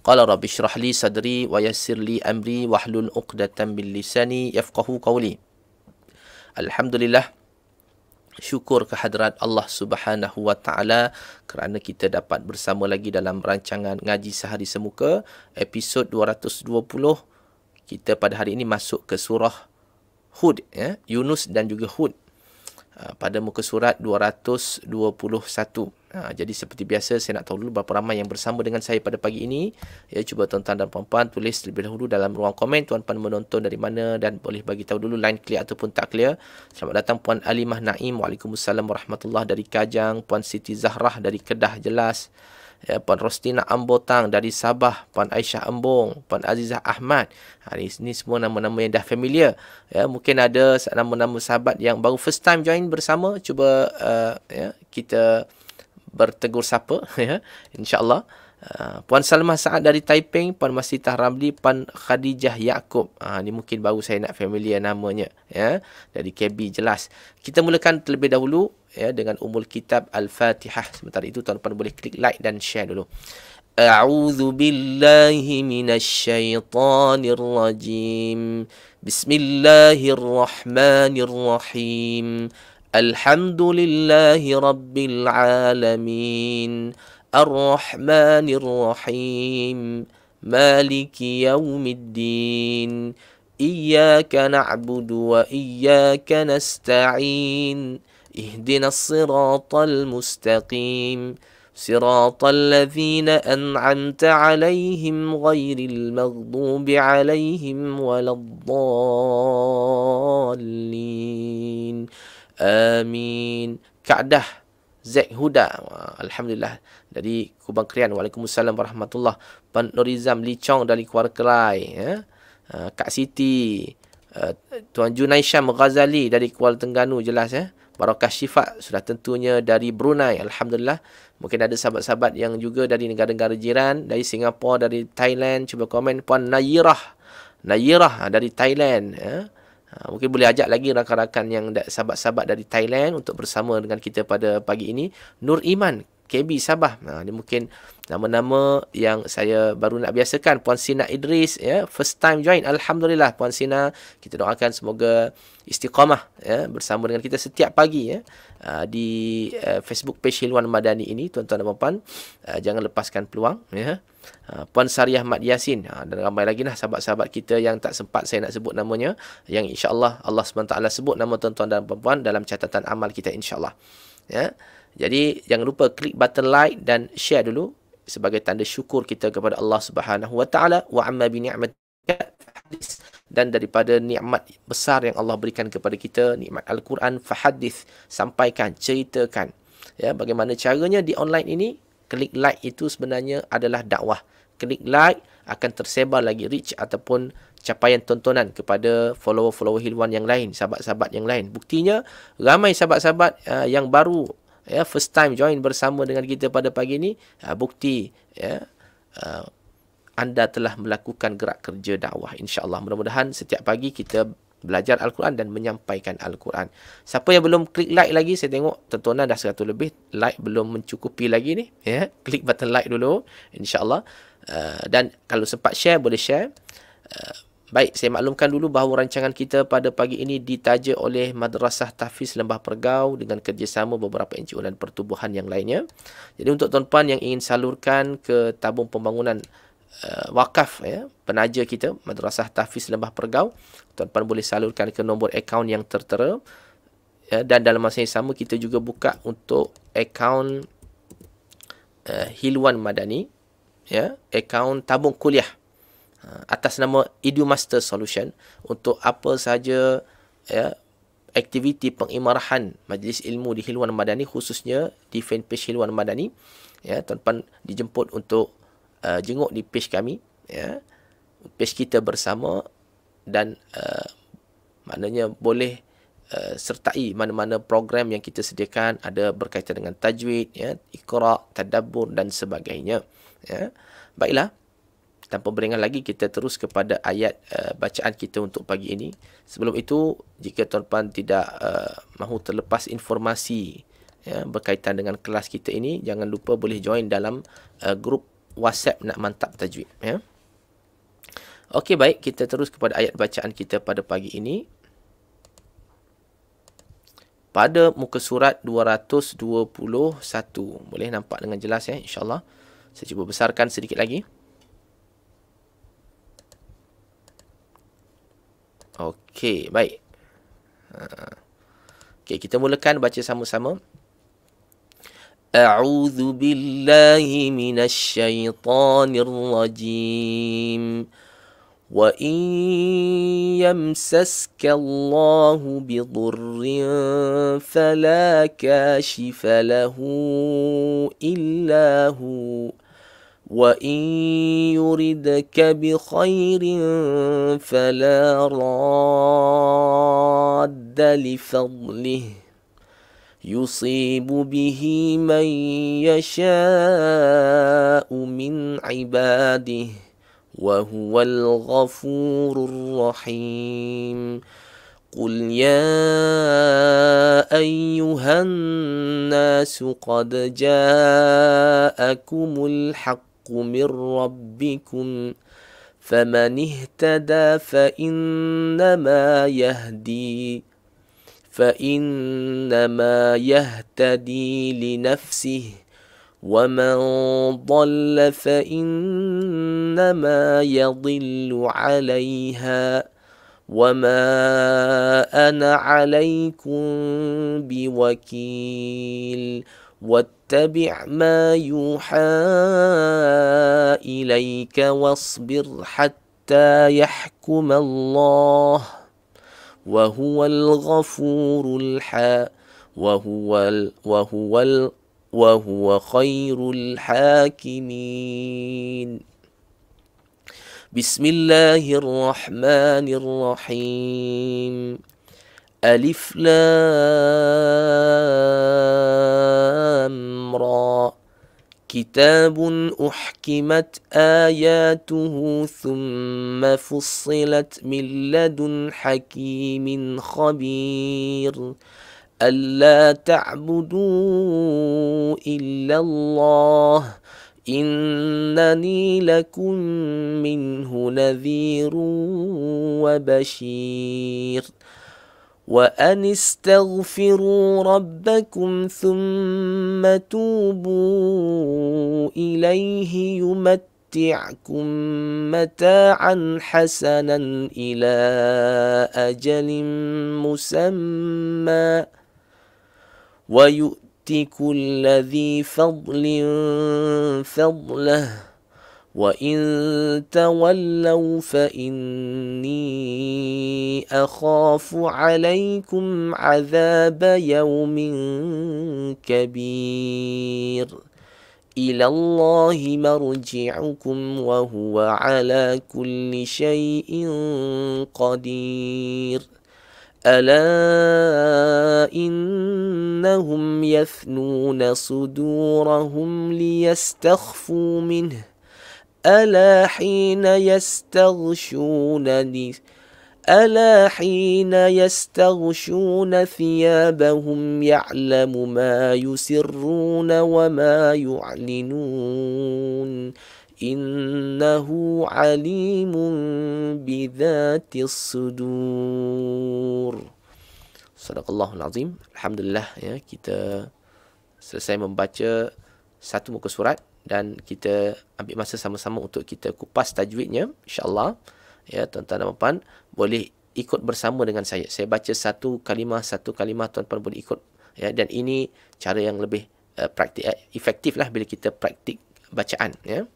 Qala rabbi syrah li sadri wa yassir li amri wa hlul uqdatan min lisani yafqahu qawli. Alhamdulillah. Syukur kehadrat Allah Subhanahu Wa Taala kerana kita dapat bersama lagi dalam rancangan ngaji sehari semuka episod 220 kita pada hari ini masuk ke surah Hud ya Yunus dan juga Hud Ah, pada muka surat 221. Ah, jadi seperti biasa saya nak tahu dulu berapa ramai yang bersama dengan saya pada pagi ini. Ya cuba tuan-tuan dan puan-puan tulis lebih dahulu dalam ruang komen tuan-puan menonton dari mana dan boleh bagi tahu dulu line clear ataupun tak clear. Selamat datang puan Alimah Naim. Waalaikumsalam warahmatullahi dari Kajang, puan Siti Zahrah dari Kedah jelas ya, Puan Rostina Ambotang dari Sabah, Puan Aisyah Embong, Puan Azizah Ahmad. Ha, ini, ini semua nama-nama yang dah familiar. Ya, mungkin ada nama-nama sahabat yang baru first time join bersama. Cuba uh, ya, kita bertegur sapa. Ya, InsyaAllah. Uh, Puan Salmah Saad dari Taiping, Puan Masitah Ramli, Puan Khadijah Yaakob. Uh, ha, ini mungkin baru saya nak familiar namanya. Ya? Dari KB jelas. Kita mulakan terlebih dahulu ya dengan umul kitab Al-Fatihah. Sementara itu tuan-tuan boleh klik like dan share dulu. أعوذ بالله من الشيطان الرجيم بسم الله الرحمن الرحيم الحمد لله رب العالمين الرحمن الرحيم مالك يوم الدين إياك نعبد وإياك نستعين اهدنا الصراط المستقيم صراط الذين انعمت عليهم غير المغضوب عليهم ولا الضالين امين كعده Zack Huda Alhamdulillah Dari Kubang Krian Waalaikumsalam Warahmatullah Pan Norizam Lee Chong dari Kuala Kerai eh? Kak Siti uh, Tuan Junaisham Ghazali dari Kuala Tengganu jelas ya eh? barakah syifa sudah tentunya dari Brunei alhamdulillah mungkin ada sahabat-sahabat yang juga dari negara-negara jiran dari Singapura dari Thailand cuba komen puan Nayirah Nayirah ah, dari Thailand ya ah, mungkin boleh ajak lagi rakan-rakan yang sahabat-sahabat dari Thailand untuk bersama dengan kita pada pagi ini Nur Iman KB Sabah. Ha, ini mungkin nama-nama yang saya baru nak biasakan. Puan Sina Idris, ya, first time join. Alhamdulillah, Puan Sina. Kita doakan semoga istiqamah ya, bersama dengan kita setiap pagi ya, ha, di uh, Facebook page Hilwan Madani ini. Tuan-tuan dan puan-puan, uh, jangan lepaskan peluang. Ya. Ha, Puan Sariah Mat Yasin dan ramai lagi lah sahabat-sahabat kita yang tak sempat saya nak sebut namanya yang insya-Allah Allah SWT sebut nama tuan-tuan dan puan-puan dalam catatan amal kita insya-Allah. Ya. Jadi jangan lupa klik button like dan share dulu sebagai tanda syukur kita kepada Allah Subhanahu Wa Taala wa amma bi ni'matika hadis dan daripada nikmat besar yang Allah berikan kepada kita nikmat al-Quran fahadis sampaikan ceritakan ya bagaimana caranya di online ini klik like itu sebenarnya adalah dakwah klik like akan tersebar lagi reach ataupun capaian tontonan kepada follower-follower Hilwan yang lain, sahabat-sahabat yang lain. Buktinya ramai sahabat-sahabat uh, yang baru ya first time join bersama dengan kita pada pagi ini uh, ya, bukti ya uh, anda telah melakukan gerak kerja dakwah insyaallah mudah-mudahan setiap pagi kita belajar al-Quran dan menyampaikan al-Quran. Siapa yang belum klik like lagi saya tengok tontonan dah 100 lebih like belum mencukupi lagi ni ya klik button like dulu insyaallah uh, dan kalau sempat share boleh share uh, Baik, saya maklumkan dulu bahawa rancangan kita pada pagi ini ditaja oleh Madrasah Tahfiz Lembah Pergau dengan kerjasama beberapa NGO dan pertubuhan yang lainnya. Jadi untuk tuan-puan yang ingin salurkan ke tabung pembangunan uh, wakaf ya, penaja kita Madrasah Tahfiz Lembah Pergau, tuan-puan boleh salurkan ke nombor akaun yang tertera ya, dan dalam masa yang sama kita juga buka untuk akaun uh, Hilwan Madani ya, akaun tabung kuliah Ha, atas nama Master Solution untuk apa sahaja ya aktiviti pengimarahan majlis ilmu di Hilwan Madani khususnya di fanpage Hilwan Madani ya tuan-tuan dijemput untuk uh, jenguk di page kami ya page kita bersama dan uh, maknanya boleh uh, sertai mana-mana program yang kita sediakan ada berkaitan dengan tajwid ya iqra tadabbur dan sebagainya ya baiklah tanpa berengah lagi kita terus kepada ayat uh, bacaan kita untuk pagi ini. Sebelum itu, jika tuan-puan tidak uh, mahu terlepas informasi ya, berkaitan dengan kelas kita ini, jangan lupa boleh join dalam uh, grup WhatsApp Nak Mantap Tajwid. Ya. Okey, baik. Kita terus kepada ayat bacaan kita pada pagi ini. Pada muka surat 221. Boleh nampak dengan jelas ya, insyaAllah. Saya cuba besarkan sedikit lagi. Okey, baik. Ah. Okey, kita mulakan baca sama-sama. A'udzu billahi minasy syaithanir rajim. Wa in yamsaska Allahu bi bidurrin fala kashifa lahu illa huwa وإن يردك بخير فلا راد لفضله يصيب به من يشاء من عباده وهو الغفور الرحيم قل يا أيها الناس قد جاءكم الحق من ربكم فمن اهتدى فإنما يهدي فإنما يهتدي لنفسه ومن ضل فإنما يضل عليها وما أنا عليكم بوكيل واتبع ما يوحى اليك واصبر حتى يحكم الله وهو الغفور الحا وهو ال وهو ال وهو خير الحاكمين بسم الله الرحمن الرحيم ألف لام را كتاب أحكمت آياته ثم فصلت من لدن حكيم خبير ألا تعبدوا إلا الله إنني لكم منه نذير وبشير وان استغفروا ربكم ثم توبوا اليه يمتعكم متاعا حسنا الى اجل مسمى ويؤتك الذي فضل فضله وان تولوا فاني اخاف عليكم عذاب يوم كبير الى الله مرجعكم وهو على كل شيء قدير الا انهم يثنون صدورهم ليستخفوا منه ألا حين يستغشون ألا حين يستغشون ثيابهم يعلم ما يسرون وما يعلنون إنه عليم بذات الصدور صدق الله العظيم الحمد لله ya kita selesai membaca satu muka surat dan kita ambil masa sama-sama untuk kita kupas tajwidnya insyaallah ya tuan-tuan dan puan boleh ikut bersama dengan saya saya baca satu kalimah satu kalimah tuan-tuan boleh ikut ya dan ini cara yang lebih uh, eh, praktik uh, eh, efektif lah bila kita praktik bacaan ya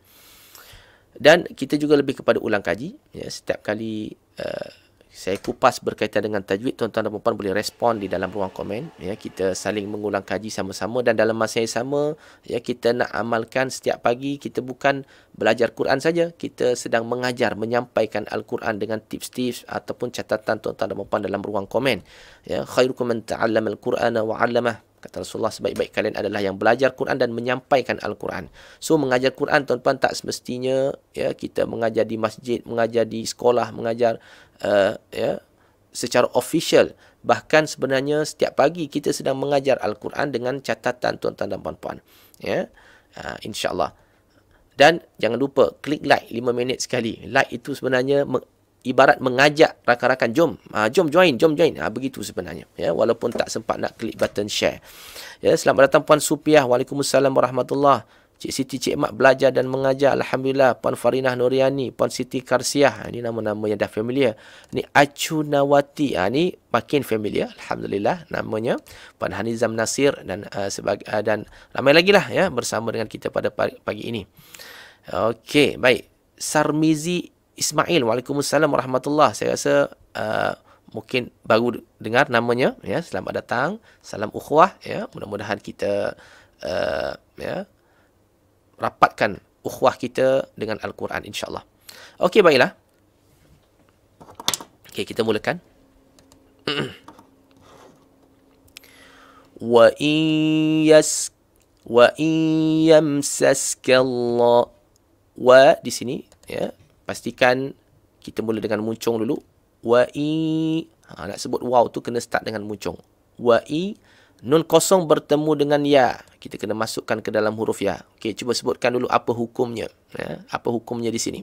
dan kita juga lebih kepada ulang kaji ya setiap kali uh, saya kupas berkaitan dengan tajwid tuan-tuan dan puan-puan boleh respon di dalam ruang komen ya kita saling mengulang kaji sama-sama dan dalam masa yang sama ya kita nak amalkan setiap pagi kita bukan belajar Quran saja kita sedang mengajar menyampaikan al-Quran dengan tips-tips ataupun catatan tuan-tuan dan puan-puan dalam ruang komen ya khairukum man ta'allamal Qur'ana wa 'allamahu Kata Rasulullah sebaik-baik kalian adalah yang belajar Quran dan menyampaikan Al-Quran. So mengajar Quran tuan-tuan tak semestinya ya kita mengajar di masjid, mengajar di sekolah, mengajar uh, ya secara official. Bahkan sebenarnya setiap pagi kita sedang mengajar Al-Quran dengan catatan tuan-tuan dan puan-puan. Ya. Uh, insya-Allah. Dan jangan lupa klik like 5 minit sekali. Like itu sebenarnya ibarat mengajak rakan-rakan jom uh, jom join jom join uh, begitu sebenarnya ya walaupun tak sempat nak klik button share ya selamat datang puan Supiah Waalaikumsalam warahmatullahi Cik Siti Cik Mak belajar dan mengajar Alhamdulillah Puan Farinah Nuriani Puan Siti Karsiah ah, Ini nama-nama yang dah familiar Ini Acu Nawati Ini makin familiar Alhamdulillah Namanya Puan Hanizam Nasir Dan uh, sebagai uh, dan ramai lagi lah ya, Bersama dengan kita pada pagi, pagi ini Okey baik Sarmizi Ismail Waalaikumsalam warahmatullah saya rasa uh, mungkin baru dengar namanya ya selamat datang salam ukhuwah ya mudah-mudahan kita uh, ya rapatkan ukhuwah kita dengan al-Quran insyaallah okey baiklah okey kita mulakan wa iyas, wa yamsaskallah wa di sini ya pastikan kita mula dengan muncung dulu wa i ha, nak sebut wow tu kena start dengan muncung wa i nun kosong bertemu dengan ya kita kena masukkan ke dalam huruf ya okey cuba sebutkan dulu apa hukumnya ya apa hukumnya di sini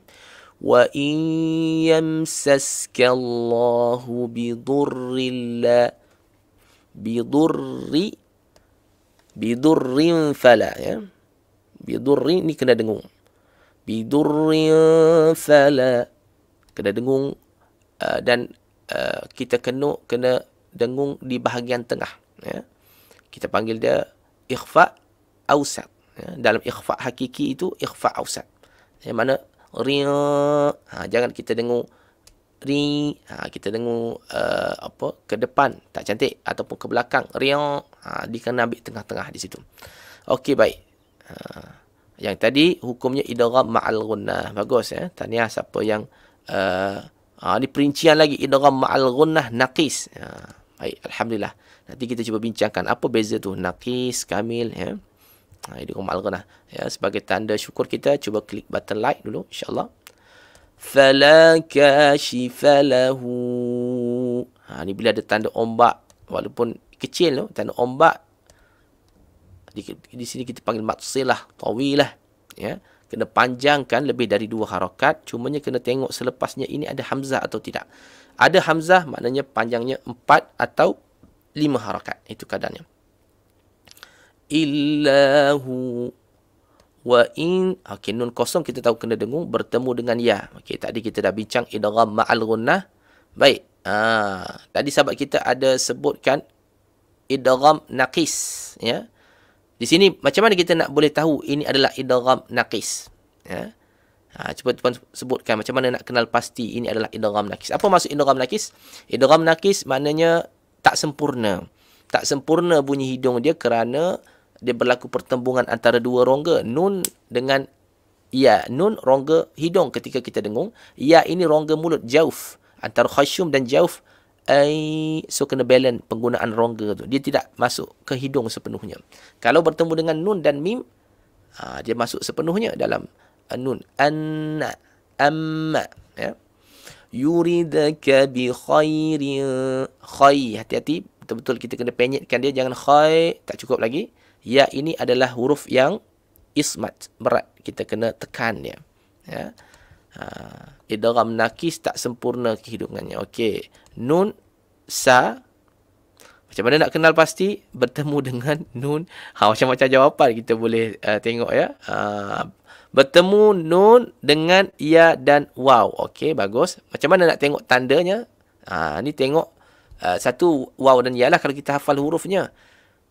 wa yamsaskallahu bi la bi bidurrin fala ya bidurri ni kena dengung bidurrin fala kena dengung uh, dan uh, kita kena kena dengung di bahagian tengah ya kita panggil dia ikhfa ausat ya dalam ikhfa hakiki itu ikhfa ausat yang mana ri ha jangan kita dengung ri ha kita dengung uh, apa ke depan tak cantik ataupun ke belakang ri ha dia kena ambil tengah-tengah di situ okey baik ha yang tadi hukumnya idgham ma'al gunnah bagus ya tahniah siapa yang uh, uh, ni perincian lagi idgham ma'al gunnah naqis ya uh, baik alhamdulillah nanti kita cuba bincangkan apa beza tu naqis kamil ya ha uh, idgham ma'al gunnah ya sebagai tanda syukur kita cuba klik button like dulu insyaallah fala kashifalahu ha ni bila ada tanda ombak walaupun kecil tu tanda ombak di, di sini kita panggil matsil lah, tawi lah. Ya. Kena panjangkan lebih dari dua harokat. Cumanya kena tengok selepasnya ini ada hamzah atau tidak. Ada hamzah maknanya panjangnya empat atau lima harokat. Itu kadarnya. Illahu wa in okay, nun kosong kita tahu kena dengung bertemu dengan ya okey tadi kita dah bincang idgham ma'al gunnah baik ha tadi sahabat kita ada sebutkan idgham naqis ya di sini macam mana kita nak boleh tahu ini adalah idgham naqis? Ya. Ha, cuba tuan sebutkan macam mana nak kenal pasti ini adalah idgham naqis. Apa maksud idgham naqis? Idgham naqis maknanya tak sempurna. Tak sempurna bunyi hidung dia kerana dia berlaku pertembungan antara dua rongga nun dengan ya nun rongga hidung ketika kita dengung ya ini rongga mulut jauf antara khasyum dan jauf Ai, so kena balance penggunaan rongga tu. Dia tidak masuk ke hidung sepenuhnya. Kalau bertemu dengan nun dan mim, ha, dia masuk sepenuhnya dalam uh, nun. Anna, amma. Ya. Yuridaka bi khairin khai. Hati-hati, betul-betul kita kena penyitkan dia. Jangan khai, tak cukup lagi. Ya, ini adalah huruf yang ismat, berat. Kita kena tekan dia. Ya. ya. Ha, idram nakis tak sempurna kehidupannya. Okey. Nun sa macam mana nak kenal pasti bertemu dengan nun ha macam macam jawapan kita boleh uh, tengok ya. Ha, bertemu nun dengan ya dan wow. Okey bagus. Macam mana nak tengok tandanya? Ha ni tengok uh, satu wow dan ya lah kalau kita hafal hurufnya.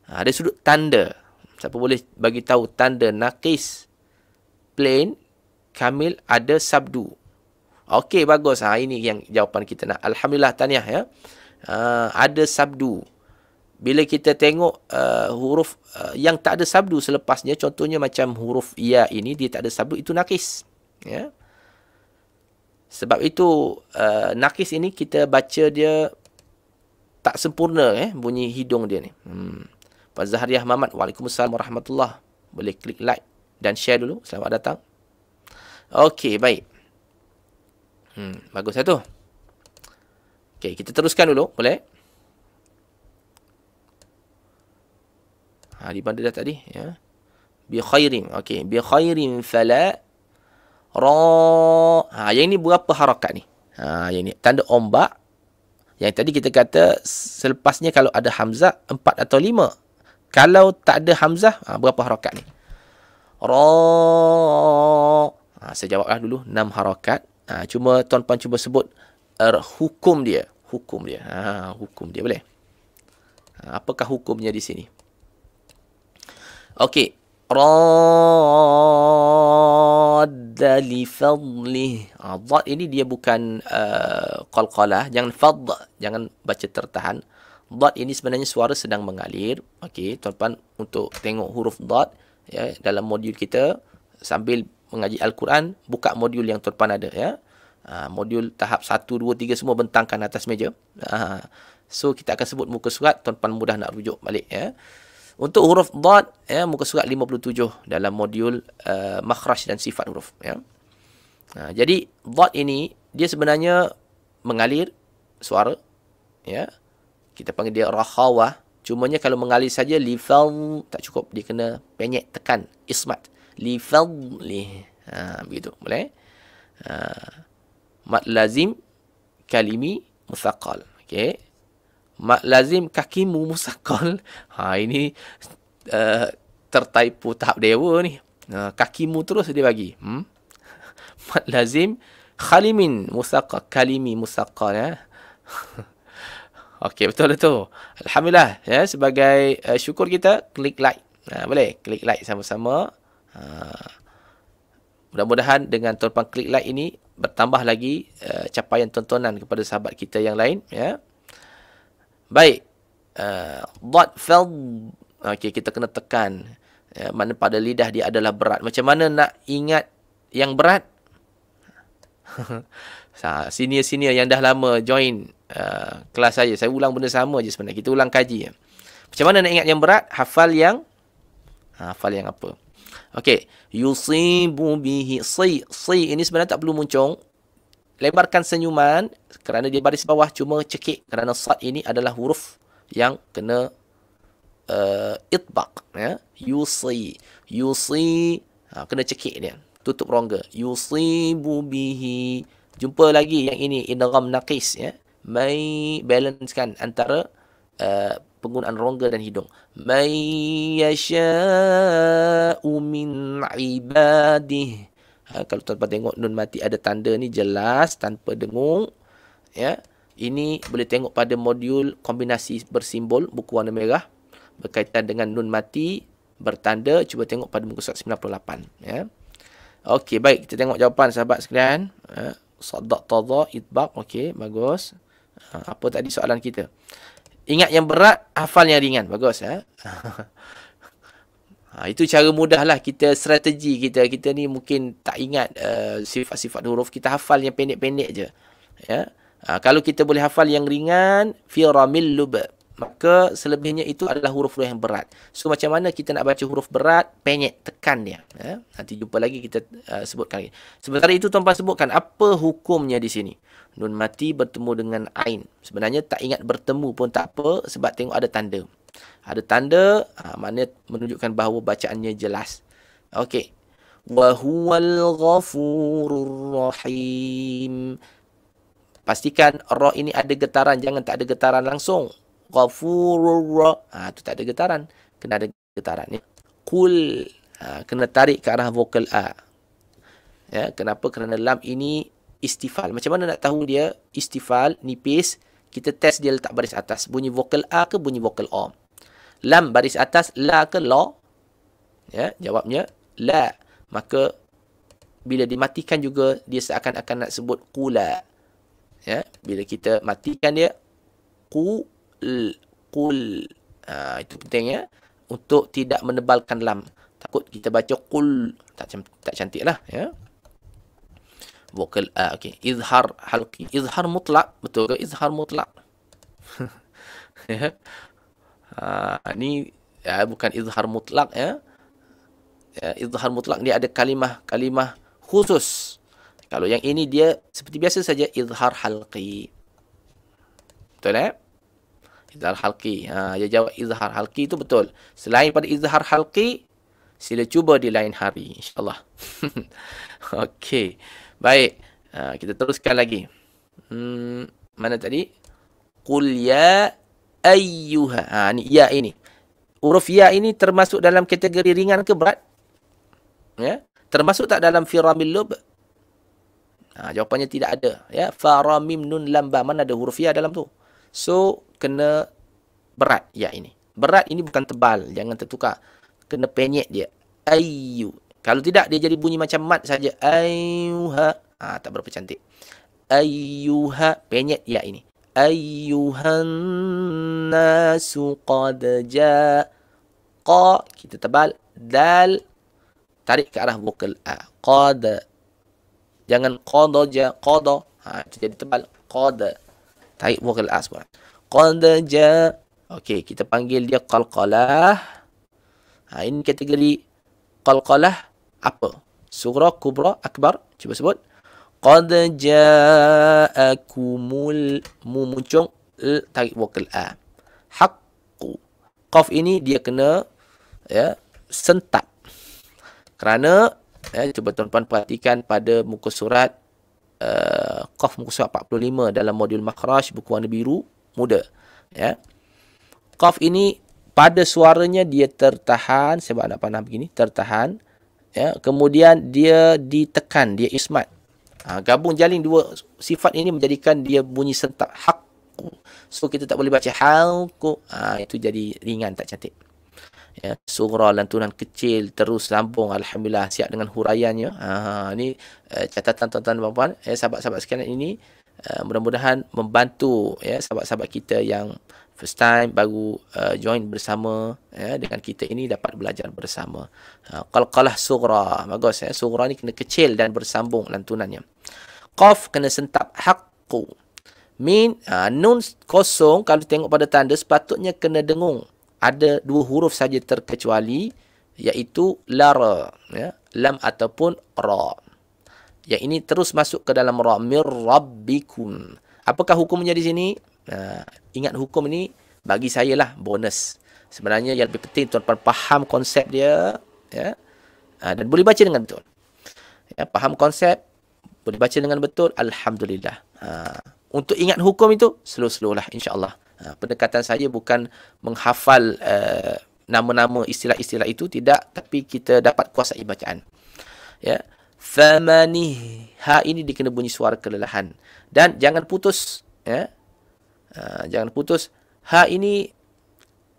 Ha, ada sudut tanda. Siapa boleh bagi tahu tanda nakis plain kamil ada sabdu. Okey bagus. Ha ini yang jawapan kita nak. Alhamdulillah tahniah ya. Ha, ada sabdu. Bila kita tengok uh, huruf uh, yang tak ada sabdu selepasnya contohnya macam huruf ya ini dia tak ada sabdu itu nakis. Ya. Sebab itu uh, nakis ini kita baca dia tak sempurna eh bunyi hidung dia ni. Hmm. Zahariah Mamat. Waalaikumsalam warahmatullahi. Boleh klik like dan share dulu. Selamat datang. Okey, baik. Hmm, bagus satu. Okey, kita teruskan dulu, boleh? Ha, di mana dah tadi? Ya. Bi khairin. Okey, bi khairin fala ra. Ha, yang ini berapa harakat ni? Ha, yang ini tanda ombak. Yang tadi kita kata selepasnya kalau ada hamzah empat atau lima Kalau tak ada hamzah, ha, berapa harakat ni? Ra. Ha, saya jawablah dulu enam harakat. Ha, cuma tuan-tuan cuba sebut er, hukum dia. Hukum dia. Ha, hukum dia boleh. Ha, apakah hukumnya di sini? Okey. Radda li fadlih. Ha, ini dia bukan uh, qalqalah. Jangan fadl. Jangan baca tertahan. Dot ini sebenarnya suara sedang mengalir. Okey, tuan-tuan untuk tengok huruf dot ya, dalam modul kita sambil mengaji Al-Quran, buka modul yang terpan ada ya. Ha, modul tahap 1 2 3 semua bentangkan atas meja. Ha, so kita akan sebut muka surat tuan mudah nak rujuk balik ya. Untuk huruf dad ya muka surat 57 dalam modul uh, makhraj dan sifat huruf ya. Ha, jadi dad ini dia sebenarnya mengalir suara ya. Kita panggil dia rahawah. Cumanya kalau mengalir saja lifal tak cukup dia kena penyek tekan ismat li fadli ha begitu boleh ha mad lazim kalimi musaqqal okey mad lazim kakimu musaqqal ha ini uh, tertaipu tahap dewa ni uh, ha, mu terus dia bagi hmm mad lazim khalimin musaqqal kalimi musaqqal ya Okey betul tu. Alhamdulillah ya sebagai uh, syukur kita klik like. Ha, boleh klik like sama-sama. Ha. Mudah-mudahan dengan tuan-tuan klik like ini bertambah lagi uh, capaian tontonan kepada sahabat kita yang lain ya. Baik. Uh, eh, what fell Okey kita kena tekan ya, mana pada lidah dia adalah berat. Macam mana nak ingat yang berat? Senior-senior yang dah lama join uh, kelas saya, saya ulang benda sama je sebenarnya. Kita ulang kaji. Macam mana nak ingat yang berat? Hafal yang hafal yang apa? Okey, yusibu bihi si si ini sebenarnya tak perlu muncung. Lebarkan senyuman kerana dia baris bawah cuma cekik kerana sad ini adalah huruf yang kena uh, itbaq ya. Yusi, yusi ha, kena cekik dia. Tutup rongga. bu bihi. Jumpa lagi yang ini idgham naqis ya. Mai balancekan antara uh, penggunaan rongga dan hidung. Mayyasha'u min ibadi. Ha, kalau tuan-tuan tengok nun mati ada tanda ni jelas tanpa dengung. Ya. Ini boleh tengok pada modul kombinasi bersimbol buku warna merah berkaitan dengan nun mati bertanda cuba tengok pada muka surat 98 ya. Okey baik kita tengok jawapan sahabat sekalian. Ya. Ha, Sadaq tadha itbaq okey bagus. Ha, apa tadi soalan kita? Ingat yang berat, hafal yang ringan. Bagus. ya. ha, itu cara mudah lah kita strategi kita. Kita ni mungkin tak ingat uh, sifat-sifat huruf. Kita hafal yang pendek-pendek je. Ya? Ha, kalau kita boleh hafal yang ringan, firamil lubab maka selebihnya itu adalah huruf-huruf yang berat. So macam mana kita nak baca huruf berat, penyek, tekan dia. Eh? Nanti jumpa lagi kita uh, sebutkan lagi. Sebentar itu tuan-tuan sebutkan, apa hukumnya di sini? Nun mati bertemu dengan Ain. Sebenarnya tak ingat bertemu pun tak apa sebab tengok ada tanda. Ada tanda, uh, maknanya menunjukkan bahawa bacaannya jelas. Okey. huwal ghafurur rahim. Pastikan roh ini ada getaran, jangan tak ada getaran langsung ghafurur ha tu tak ada getaran kena ada getaran ni kul ha, kena tarik ke arah vokal a ya kenapa kerana lam ini istifal macam mana nak tahu dia istifal nipis kita test dia letak baris atas bunyi vokal a ke bunyi vokal o lam baris atas la ke lo ya jawabnya la maka bila dimatikan juga dia seakan-akan nak sebut kula ya bila kita matikan dia ku kul ha, ah, itu pentingnya untuk tidak menebalkan lam takut kita baca kul tak tak lah. ya vokal a uh, okey izhar halqi izhar mutlak betul ke izhar mutlak ya uh, ni ya bukan izhar mutlak ya ya izhar mutlak dia ada kalimah kalimah khusus kalau yang ini dia seperti biasa saja izhar halqi betul eh? izhar halki. Ha, dia jawab izhar halki tu betul. Selain pada izhar halki, sila cuba di lain hari. InsyaAllah. Okey. Baik. Ha, kita teruskan lagi. Hmm, mana tadi? Qul ya ayyuha. Ha, ni ya ini. Uruf ya ini termasuk dalam kategori ringan ke berat? Ya. Termasuk tak dalam firamil lub? Ha, jawapannya tidak ada. Ya. Faramim nun lamba. Mana ada huruf ya dalam tu? So, kena berat ya ini. Berat ini bukan tebal, jangan tertukar. Kena penyek dia. Ayu. Kalau tidak, dia jadi bunyi macam mat saja. Ayuha. Ha, tak berapa cantik. Ayuha. Penyek ya ini. Ayuhan nasu qad Qa. Kita tebal. Dal. Tarik ke arah vokal A. Qad. Jangan qadaja. Qada. Ha, itu jadi tebal. Qada. Taib vogel as bukan. Qadaja. Okey, kita panggil dia qalqalah. Ha, ini kategori qalqalah apa? Sugra, kubra, akbar. Cuba sebut. Qad akumul mumucung l tarik vokal a. Hakku. Qaf ini dia kena ya sentap. Kerana ya, cuba tuan-tuan perhatikan pada muka surat Uh, qaf muka surat 45 dalam modul makhraj buku warna biru muda ya Qaf ini pada suaranya dia tertahan sebab anak panah begini tertahan ya kemudian dia ditekan dia ismat ha, gabung jalin dua sifat ini menjadikan dia bunyi sentak hak so kita tak boleh baca halku ha, itu jadi ringan tak cantik ya, sugra lantunan kecil terus sambung alhamdulillah siap dengan huraiannya ha ni eh, catatan tuan-tuan dan puan ya, eh, sahabat-sahabat sekalian ini eh, mudah-mudahan membantu ya sahabat-sahabat kita yang first time baru uh, join bersama ya dengan kita ini dapat belajar bersama ha, qalqalah uh, sugra bagus ya surah ni kena kecil dan bersambung lantunannya qaf kena sentap haqqu min uh, nun kosong kalau tengok pada tanda sepatutnya kena dengung ada dua huruf saja terkecuali iaitu lara ya lam ataupun ra yang ini terus masuk ke dalam ra mir rabbikum apakah hukumnya di sini uh, ingat hukum ini bagi saya lah bonus sebenarnya yang lebih penting tuan-tuan faham konsep dia ya uh, dan boleh baca dengan betul ya faham konsep boleh baca dengan betul alhamdulillah uh, untuk ingat hukum itu slow-slow lah insyaallah Ha, pendekatan saya bukan menghafal uh, nama-nama istilah-istilah itu tidak tapi kita dapat kuasa bacaan ya famani ha ini dikena bunyi suara kelelahan dan jangan putus ya uh, jangan putus ha ini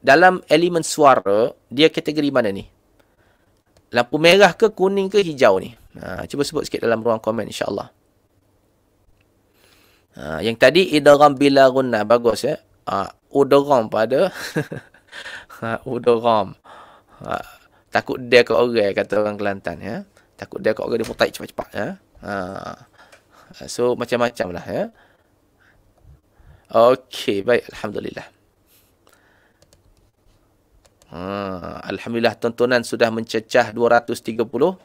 dalam elemen suara dia kategori mana ni lampu merah ke kuning ke hijau ni ha cuba sebut sikit dalam ruang komen insyaallah Uh, ha, yang tadi idgham bila gunnah bagus ya uh, ha, udaram pada ha, udaram. Ha, uh, takut dia ke orang kata orang Kelantan ya. Takut dia ke orang dia putai cepat-cepat ya. Uh, so macam-macam lah ya. Okey, baik alhamdulillah. Uh, alhamdulillah tontonan sudah mencecah 230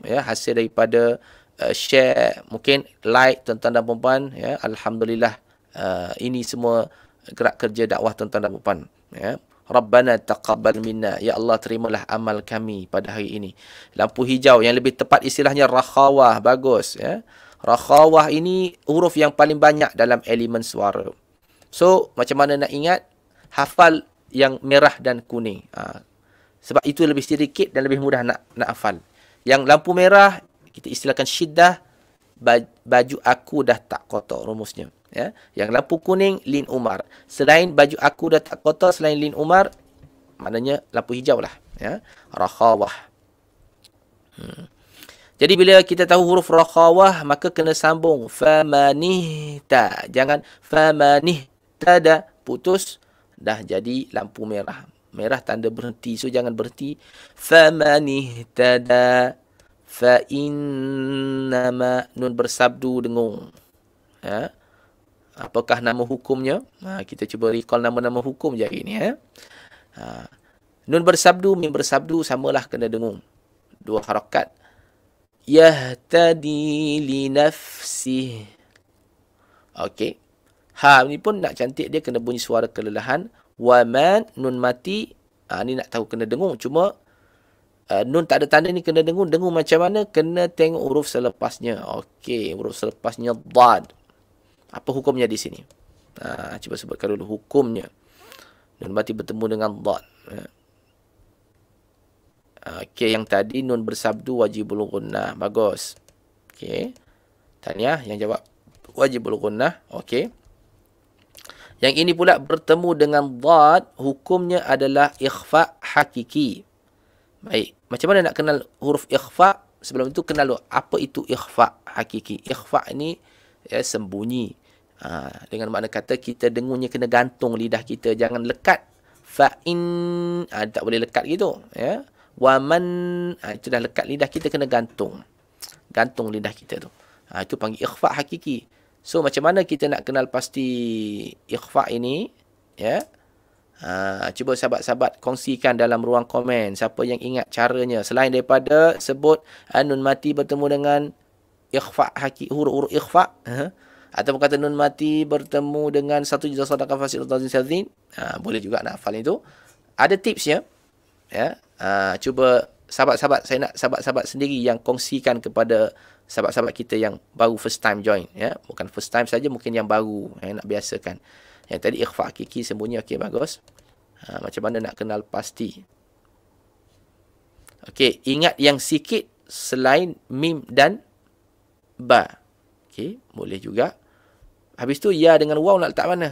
ya hasil daripada uh, share mungkin like tuan-tuan dan puan-puan ya alhamdulillah uh, ini semua gerak kerja dakwah tuan-tuan dan puan ya Rabbana taqabbal minna ya Allah terimalah amal kami pada hari ini lampu hijau yang lebih tepat istilahnya rakhawah bagus ya rakhawah ini huruf yang paling banyak dalam elemen suara so macam mana nak ingat hafal yang merah dan kuning ha. sebab itu lebih sedikit dan lebih mudah nak nak hafal yang lampu merah kita istilahkan syiddah baju aku dah tak kotor rumusnya ya yang lampu kuning lin umar selain baju aku dah tak kotor selain lin umar maknanya lampu hijau lah ya rakhawah hmm. jadi bila kita tahu huruf rakhawah maka kena sambung famanihta jangan famanih dah putus dah jadi lampu merah merah tanda berhenti so jangan berhenti famanihtada fa innama nun bersabdu dengung ya Apakah nama hukumnya? Ha, kita cuba recall nama-nama hukum je hari ni. Ya. Ha. Nun bersabdu, mim bersabdu, samalah kena dengung. Dua harakat. Yahtadi li nafsi. Okey. Ha, ni pun nak cantik dia kena bunyi suara kelelahan. Wa man, nun mati. Ha, ni nak tahu kena dengung. Cuma, uh, nun tak ada tanda ni kena dengung. Dengung macam mana? Kena tengok huruf selepasnya. Okey, huruf selepasnya dad. Apa hukumnya di sini? Ha, cuba sebutkan dulu hukumnya. Nun mati bertemu dengan dhat. Ha. ha okey, yang tadi nun bersabdu wajibul gunnah. Bagus. Okey. Tanya yang jawab wajibul gunnah. Okey. Yang ini pula bertemu dengan dhat, hukumnya adalah ikhfa hakiki. Baik, macam mana nak kenal huruf ikhfa? Sebelum itu kenal dulu apa itu ikhfa hakiki. Ikhfa ni ya sembunyi ha, dengan makna kata kita dengungnya kena gantung lidah kita jangan lekat fa in ha, tak boleh lekat gitu ya waman ha, itu dah lekat lidah kita kena gantung gantung lidah kita tu ha, itu panggil ikhfa hakiki so macam mana kita nak kenal pasti ikhfa ini ya ha, cuba sahabat-sahabat kongsikan dalam ruang komen siapa yang ingat caranya selain daripada sebut anun mati bertemu dengan ikhfa haki huruf-huruf ikhfa ha? ataupun kata nun mati bertemu dengan satu juz sadaqah fasil tazin sadin ha, boleh juga nak hafal itu ada tipsnya ya ha, cuba sahabat-sahabat saya nak sahabat-sahabat sendiri yang kongsikan kepada sahabat-sahabat kita yang baru first time join ya bukan first time saja mungkin yang baru yang nak biasakan yang tadi ikhfa kiki sembunyi okey bagus ha, macam mana nak kenal pasti okey ingat yang sikit selain mim dan ba. Okey, boleh juga. Habis tu ya dengan wow nak letak mana?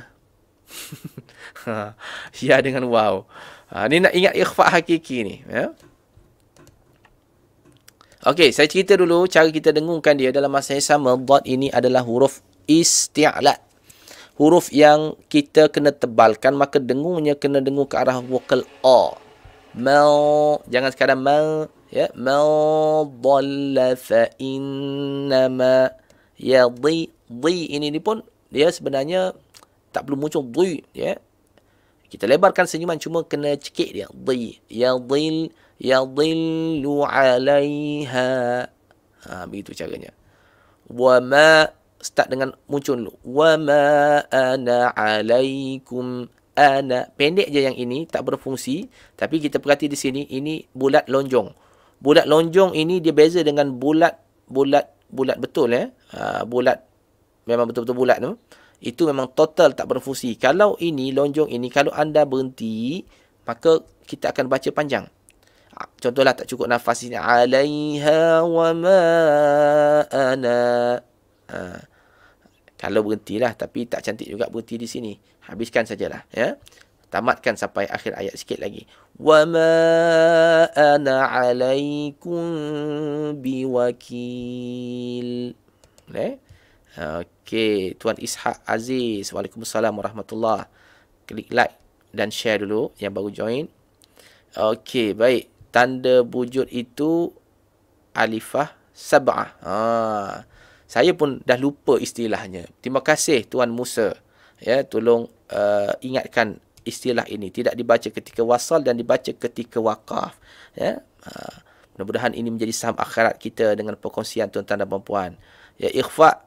ya dengan wow. Ha, ni nak ingat ikhfa hakiki ni, ya. Okey, saya cerita dulu cara kita dengungkan dia dalam masa yang sama. Dot ini adalah huruf isti'lat. Huruf yang kita kena tebalkan, maka dengungnya kena dengung ke arah vokal O. Mel, jangan sekadar mel, ya man dhalla fa innama ya di ini ni pun dia sebenarnya tak perlu muncul di ya kita lebarkan senyuman cuma kena cekik dia di ya dil ya dilu alaiha ha begitu caranya wa ma start dengan muncul dulu wa ma ana alaikum ana pendek je yang ini tak berfungsi tapi kita perhati di sini ini bulat lonjong bulat lonjong ini dia beza dengan bulat bulat bulat betul ya. Eh? Ha, bulat memang betul-betul bulat tu. Itu memang total tak berfungsi. Kalau ini lonjong ini kalau anda berhenti maka kita akan baca panjang. Ha, contohlah tak cukup nafas ini alaiha wa ma ana. Ha. Kalau berhentilah tapi tak cantik juga berhenti di sini. Habiskan sajalah ya. Tamatkan sampai akhir ayat sikit lagi. وما أنا عليكم بوكيل Okay, Tuan Ishak Aziz Waalaikumsalam Warahmatullah Klik like dan share dulu Yang baru join Okay, baik Tanda bujur itu Alifah Sabah ha. Saya pun dah lupa istilahnya Terima kasih Tuan Musa Ya, Tolong uh, ingatkan istilah ini tidak dibaca ketika wasal dan dibaca ketika wakaf ya ha. mudah-mudahan ini menjadi saham akhirat kita dengan perkongsian tuan-tuan dan puan ya ikhfa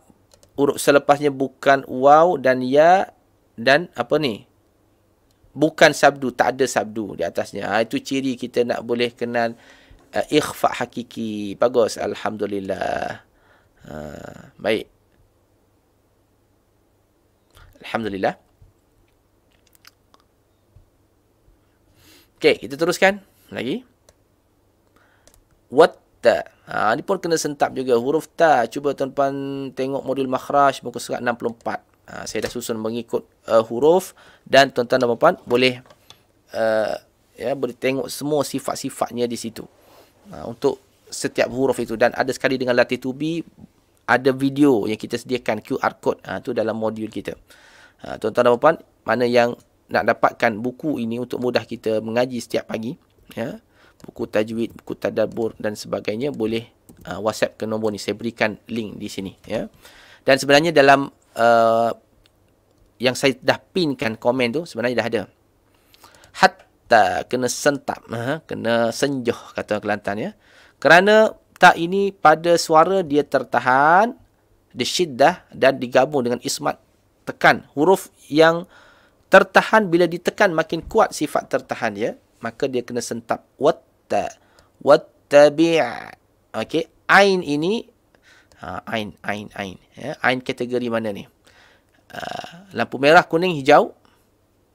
huruf selepasnya bukan waw dan ya dan apa ni bukan sabdu tak ada sabdu di atasnya ha, itu ciri kita nak boleh kenal uh, ikhfa hakiki bagus alhamdulillah ha, baik alhamdulillah Okay, kita teruskan lagi. What the? Ha, ini pun kena sentap juga. Huruf ta. Cuba tuan-tuan tengok modul makhraj muka surat 64. Ha, saya dah susun mengikut uh, huruf. Dan tuan-tuan dan puan-puan boleh, uh, ya, boleh tengok semua sifat-sifatnya di situ. Ha, untuk setiap huruf itu. Dan ada sekali dengan latih tubi, ada video yang kita sediakan QR code. Itu ha, dalam modul kita. Ha, tuan-tuan dan puan-puan, mana yang nak dapatkan buku ini untuk mudah kita mengaji setiap pagi ya buku tajwid buku tadabbur dan sebagainya boleh uh, WhatsApp ke nombor ni saya berikan link di sini ya dan sebenarnya dalam uh, yang saya dah pinkan komen tu sebenarnya dah ada hatta kena sentap ha? kena senjoh kata orang Kelantan ya kerana tak ini pada suara dia tertahan disyiddah dan digabung dengan ismat tekan huruf yang tertahan bila ditekan makin kuat sifat tertahan ya maka dia kena sentap watta wattabi' okey ain ini uh, ain ain ain ya ain kategori mana ni uh, lampu merah kuning hijau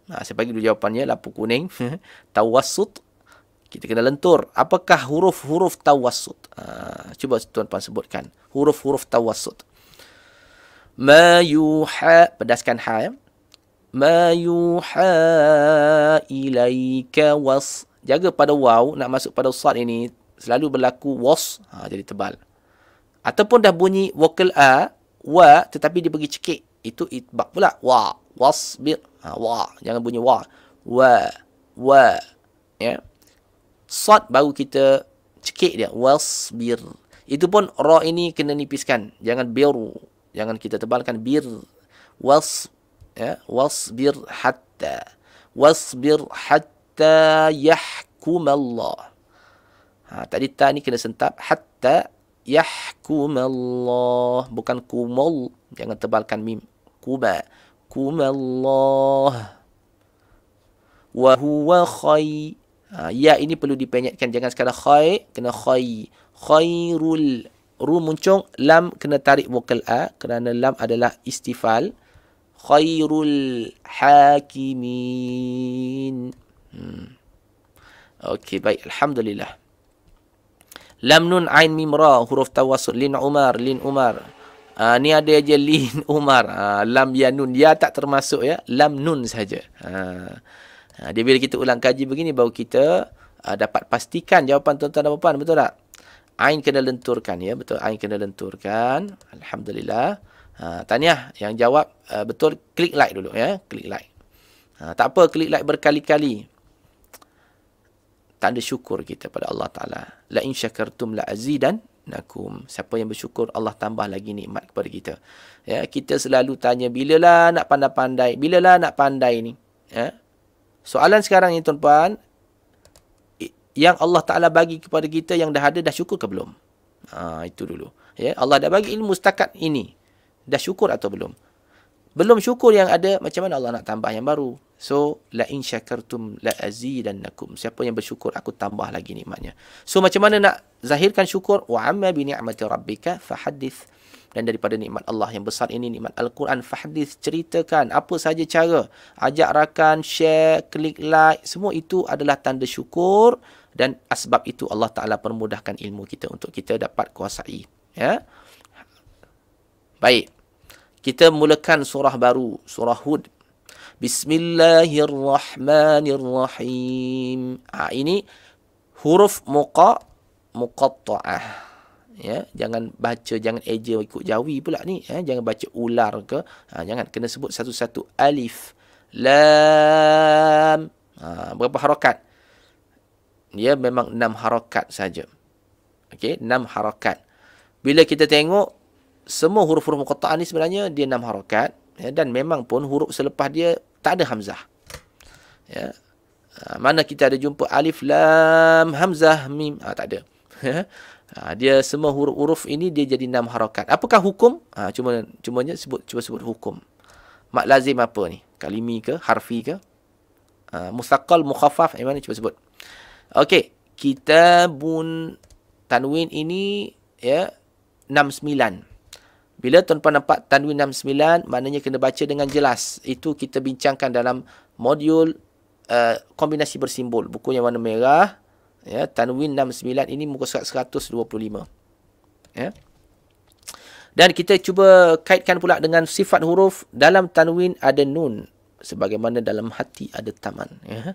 nah ha, uh, saya bagi dulu jawapannya lampu kuning tawassut kita kena lentur apakah huruf-huruf tawassut uh, ah, cuba tuan-tuan sebutkan huruf-huruf tawassut ma yuha pedaskan ha ya ما يوحى إليك وص jaga pada waw nak masuk pada sad ini selalu berlaku was ha, jadi tebal ataupun dah bunyi vokal a wa tetapi dia pergi cekik itu itbak pula wa was bi ha, wa jangan bunyi wa wa wa ya sad baru kita cekik dia was bir itu pun ra ini kena nipiskan jangan biru jangan kita tebalkan bir was ya wasbir hatta wasbir hatta yahkum Allah ha tadi ta ni kena sentap hatta yahkum Allah bukan kumul jangan tebalkan mim kuba kum Allah wa huwa khay ha, ya ini perlu dipenyatkan jangan sekadar khay kena khay khairul ru muncung lam kena tarik vokal a kerana lam adalah istifal khairul hakimin. Hmm. Okey, baik. Alhamdulillah. Lam nun ain mim ra huruf tawasul lin Umar lin Umar. Ha, ni ada aja lin Umar. Ha, lam ya nun ya tak termasuk ya. Lam nun saja. Ha. ha. dia bila kita ulang kaji begini baru kita ha, dapat pastikan jawapan tuan-tuan dan puan betul tak? Ain kena lenturkan ya, betul. Ain kena lenturkan. Alhamdulillah. Ha, tahniah yang jawab uh, betul klik like dulu ya, klik like. Ha, tak apa klik like berkali-kali. Tanda syukur kita pada Allah Taala. La in syakartum la azidan nakum. Siapa yang bersyukur Allah tambah lagi nikmat kepada kita. Ya, kita selalu tanya bilalah nak pandai-pandai, bilalah nak pandai ni. Ya. Soalan sekarang ni tuan-puan, yang Allah Taala bagi kepada kita yang dah ada dah syukur ke belum? Ha, itu dulu. Ya, Allah dah bagi ilmu setakat ini. Dah syukur atau belum? Belum syukur yang ada, macam mana Allah nak tambah yang baru? So, la in syakartum la azidannakum. Siapa yang bersyukur, aku tambah lagi nikmatnya. So, macam mana nak zahirkan syukur? Wa amma bi ni'mati rabbika fahaddith. Dan daripada nikmat Allah yang besar ini, nikmat Al-Quran, fahdis, ceritakan apa saja cara. Ajak rakan, share, klik like. Semua itu adalah tanda syukur. Dan sebab itu Allah Ta'ala permudahkan ilmu kita untuk kita dapat kuasai. Ya? Baik. Kita mulakan surah baru, surah Hud. Bismillahirrahmanirrahim. Ha, ini huruf muqa muqatta'ah. Ya, jangan baca, jangan eja ikut jawi pula ni. Ya, jangan baca ular ke. Ha, jangan, kena sebut satu-satu. Alif. Lam. Ha, berapa harokat? Dia memang enam harokat saja. Okey, enam harokat. Bila kita tengok, semua huruf-huruf muqatta'ah ni sebenarnya dia enam harakat ya, dan memang pun huruf selepas dia tak ada hamzah. Ya. Ha, mana kita ada jumpa alif lam hamzah mim ha, tak ada. Ha, dia semua huruf-huruf ini dia jadi enam harakat. Apakah hukum? Ha, cuma cumanya sebut cuba sebut hukum. Mak lazim apa ni? Kalimi ke harfi ke? Ha, mustaqal mukhaffaf eh, mana cuba sebut. Okey, kitabun tanwin ini ya 69 bila tuan-tuan nampak tanwin 69, maknanya kena baca dengan jelas. Itu kita bincangkan dalam modul uh, kombinasi bersimbol. Buku yang warna merah, ya, tanwin 69 ini muka surat 125. Ya. Dan kita cuba kaitkan pula dengan sifat huruf. Dalam tanwin ada nun. Sebagaimana dalam hati ada taman. Ya.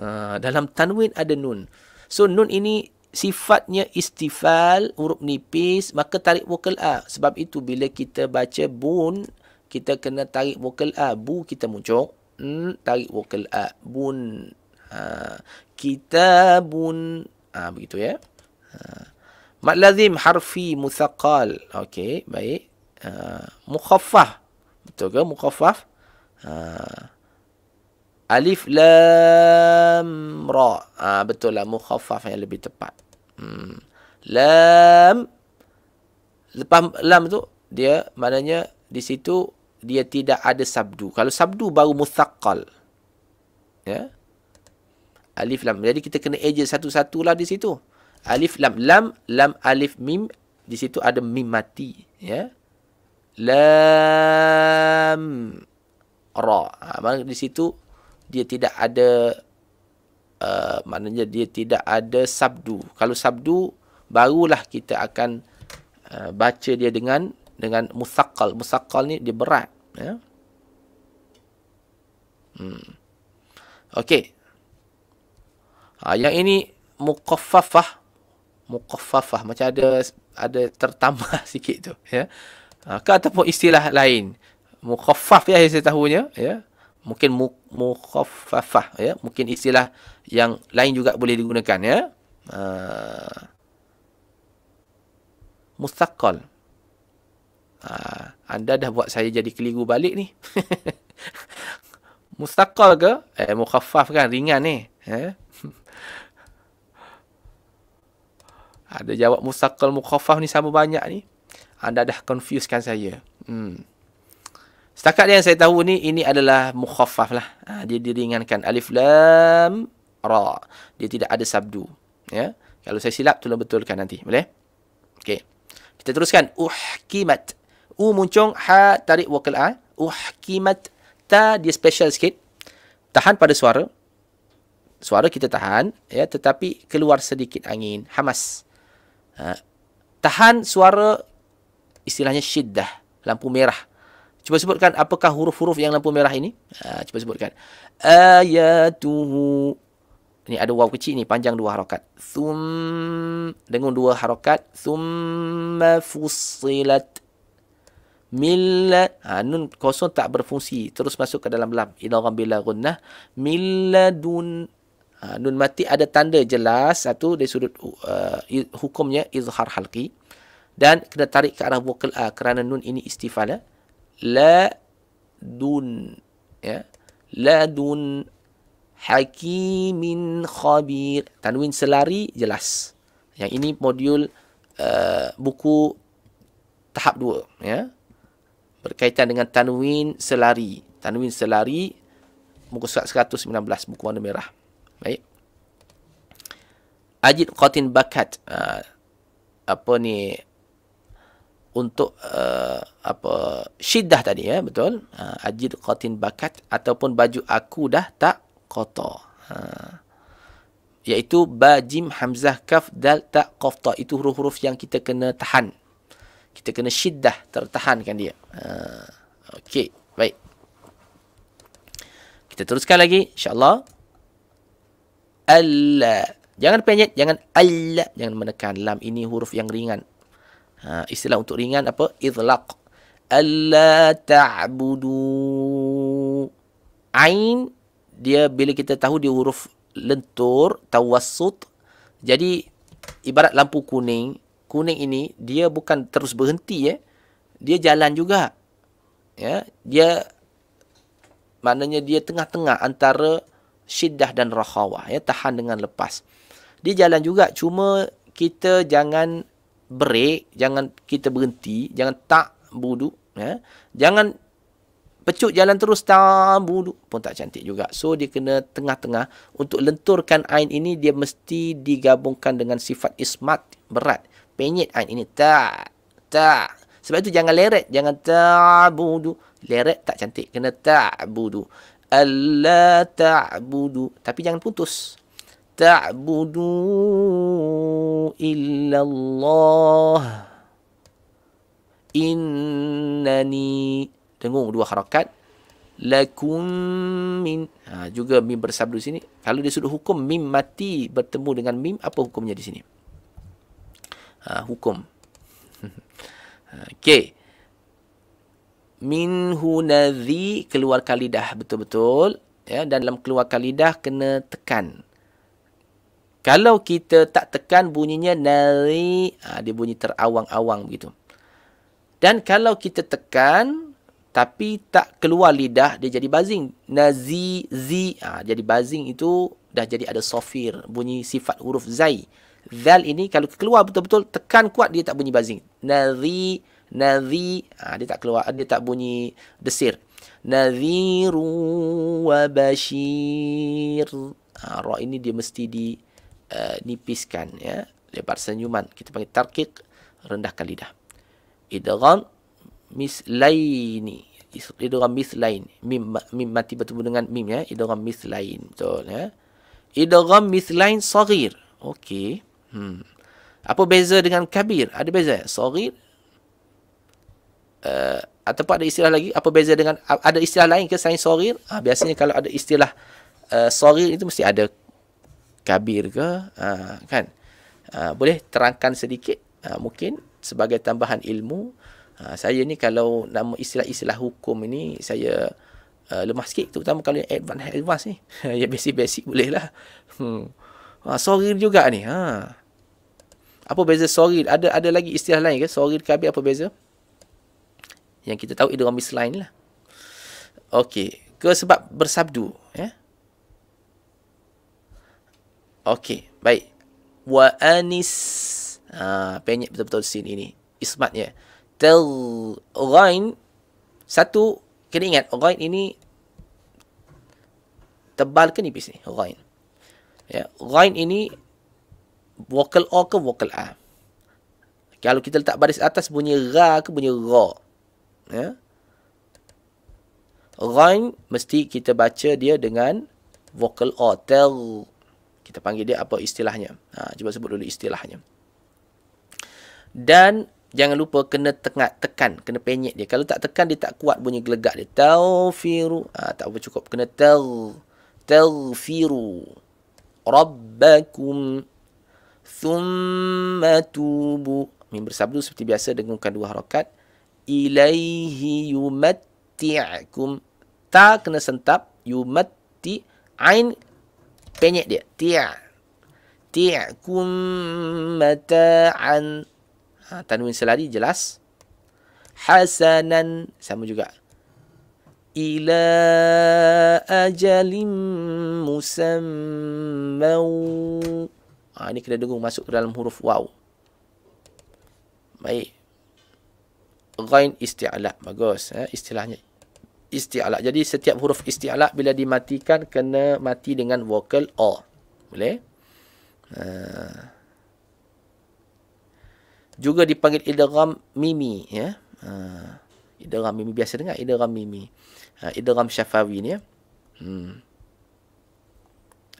Ha, dalam tanwin ada nun. So, nun ini sifatnya istifal huruf nipis maka tarik vokal a sebab itu bila kita baca bun kita kena tarik vokal a bu kita muncung hmm, tarik vokal a bun ha kita bun ha begitu ya ha matlazim harfi muthaqal okey baik ha mukhaffaf betul ke mukhaffaf ha Alif lam ra. Ha, betul lah mukhaffaf yang lebih tepat. Hmm. Lam lepas lam tu dia maknanya di situ dia tidak ada sabdu. Kalau sabdu baru muthaqqal. Ya. Alif lam. Jadi kita kena eja satu-satulah di situ. Alif lam lam lam alif mim di situ ada mim mati, ya. Lam ra. Ha, di situ dia tidak ada uh, maknanya dia tidak ada sabdu. Kalau sabdu barulah kita akan uh, baca dia dengan dengan musaqqal. Musaqqal ni dia berat, ya. Hmm. Okey. Ha, yang ini muqaffafah. Muqaffafah macam ada ada tertambah sikit tu, ya. Ha, ke ataupun istilah lain. Mukhaffaf ya saya tahunya, ya mungkin mu, mukhaffafah ya mungkin istilah yang lain juga boleh digunakan ya uh, mustaqal uh, anda dah buat saya jadi keliru balik ni mustaqal ke eh mukhaffaf kan ringan ni eh ada jawab mustaqal mukhaffaf ni sama banyak ni anda dah confusekan saya hmm Setakat yang saya tahu ni ini adalah mukhaffaf lah. Ha, dia diringankan alif lam ra. Dia tidak ada sabdu, ya. Kalau saya silap tolong betulkan nanti, boleh? Okey. Kita teruskan uhkimat. U muncung ha tarik wakil a. Uhkimat ta dia special sikit. Tahan pada suara. Suara kita tahan, ya, tetapi keluar sedikit angin, hamas. Ha. Tahan suara istilahnya syiddah, lampu merah. Cuba sebutkan apakah huruf-huruf yang lampu merah ini? Ha, cuba sebutkan. Ayatuhu. Ini ada waw kecil ni panjang dua harokat. Thum. Dengung dua harokat. Thumma fusilat. mila, Ha, nun kosong tak berfungsi. Terus masuk ke dalam lam. Ila orang bila gunnah. Milla dun. Ha, nun mati ada tanda jelas. Satu dari sudut uh, hukumnya. Izhar halqi. Dan kena tarik ke arah vokal A uh, kerana nun ini istifalah la dun ya la dun hakimin khabir tanwin selari jelas yang ini modul uh, buku tahap 2 ya berkaitan dengan tanwin selari tanwin selari muka surat 119 buku warna merah baik ajid qatin bakat uh, apa ni untuk uh, apa syiddah tadi ya betul uh, ajid qatin bakat ataupun baju aku dah tak kotor ha uh, iaitu ba jim hamzah kaf dal ta qaf ta itu huruf-huruf yang kita kena tahan kita kena syiddah tertahankan dia uh, okey baik kita teruskan lagi insyaallah alla jangan penyet jangan alla jangan menekan lam ini huruf yang ringan Ha, istilah untuk ringan apa? Idlaq. Alla ta'budu. Ain, dia bila kita tahu dia huruf lentur, tawassut. Jadi, ibarat lampu kuning. Kuning ini, dia bukan terus berhenti. Eh. Dia jalan juga. Ya, dia maknanya dia tengah-tengah antara syiddah dan rahawah ya tahan dengan lepas dia jalan juga cuma kita jangan break, jangan kita berhenti, jangan tak budu, ya. Jangan pecut jalan terus tak budu pun tak cantik juga. So dia kena tengah-tengah untuk lenturkan ain ini dia mesti digabungkan dengan sifat ismat berat. Penyet ain ini tak tak. Sebab itu jangan leret, jangan tak budu, Leret tak cantik, kena tak budu, Allah ta'budu Tapi jangan putus تعبدوا إلا الله إنني Tengok dua harakat lakum min ha, juga mim bersabdu sini kalau dia sudah hukum mim mati bertemu dengan mim apa hukumnya di sini ha, hukum okey min hunazi keluar kalidah betul-betul ya dan dalam keluar kalidah kena tekan kalau kita tak tekan bunyinya nari, ha, dia bunyi terawang-awang begitu. Dan kalau kita tekan tapi tak keluar lidah, dia jadi buzzing. Nazi, zi, ha, jadi buzzing itu dah jadi ada sofir, bunyi sifat huruf zai. Zal ini kalau keluar betul-betul tekan kuat dia tak bunyi buzzing. Nari, nari, ha, dia tak keluar, dia tak bunyi desir. Naziru wa bashir. Ha, ini dia mesti di Uh, nipiskan ya lebar senyuman kita panggil tarkik rendahkan lidah idgham mislaini idgham mislain mim mim mati bertemu dengan mim ya idgham mislain betul ya idgham mislain saghir okey hmm apa beza dengan kabir ada beza ya? saghir uh, ataupun ada istilah lagi apa beza dengan ada istilah lain ke selain saghir ha, biasanya kalau ada istilah uh, saghir itu mesti ada kabir ke ha, kan ha, boleh terangkan sedikit ha, mungkin sebagai tambahan ilmu ha, saya ni kalau nama istilah-istilah hukum ini saya uh, lemah sikit terutama kalau yang advance advance ni ya basic-basic boleh lah hmm. ha, sorry juga ni ha. apa beza sorry ada ada lagi istilah lain ke sorry kabir apa beza yang kita tahu idromis lain lah Okey, ke sebab bersabdu, ya. Okey, baik. Wa anis. Ha, penyet betul-betul sin ini. Ismatnya. Tel ghain. Satu, kena ingat. Ghain ini tebal ke nipis ni? Ghain. Ya, ghain ini vokal O ke vokal A? Kalau kita letak baris atas bunyi ra ke bunyi ra? Ya. Ghain mesti kita baca dia dengan vokal O. Tel kita panggil dia apa istilahnya. Ha, cuba sebut dulu istilahnya. Dan jangan lupa kena tengah tekan, kena penyek dia. Kalau tak tekan dia tak kuat bunyi gelegak dia. Taufiru. Ha, tak apa cukup kena tel taufiru. Rabbakum thumma tubu. Min bersabdu seperti biasa dengungkan dua harakat. Ilaihi yumatti'akum. Ta kena sentap. Yumatti. Ain penyek dia tia tia kum mata'an ha, tanwin selari jelas hasanan sama juga ila ajalim musammau ha, ini kena dengung masuk ke dalam huruf waw baik ghain isti'la bagus ha, istilahnya isti'ala. Jadi setiap huruf isti'ala bila dimatikan kena mati dengan vokal o. Boleh? Uh. Juga dipanggil idgham mimi ya. Uh. Idgham mimi biasa dengar idgham mimi. Ha uh, idgham syafawi ni ya. Hmm.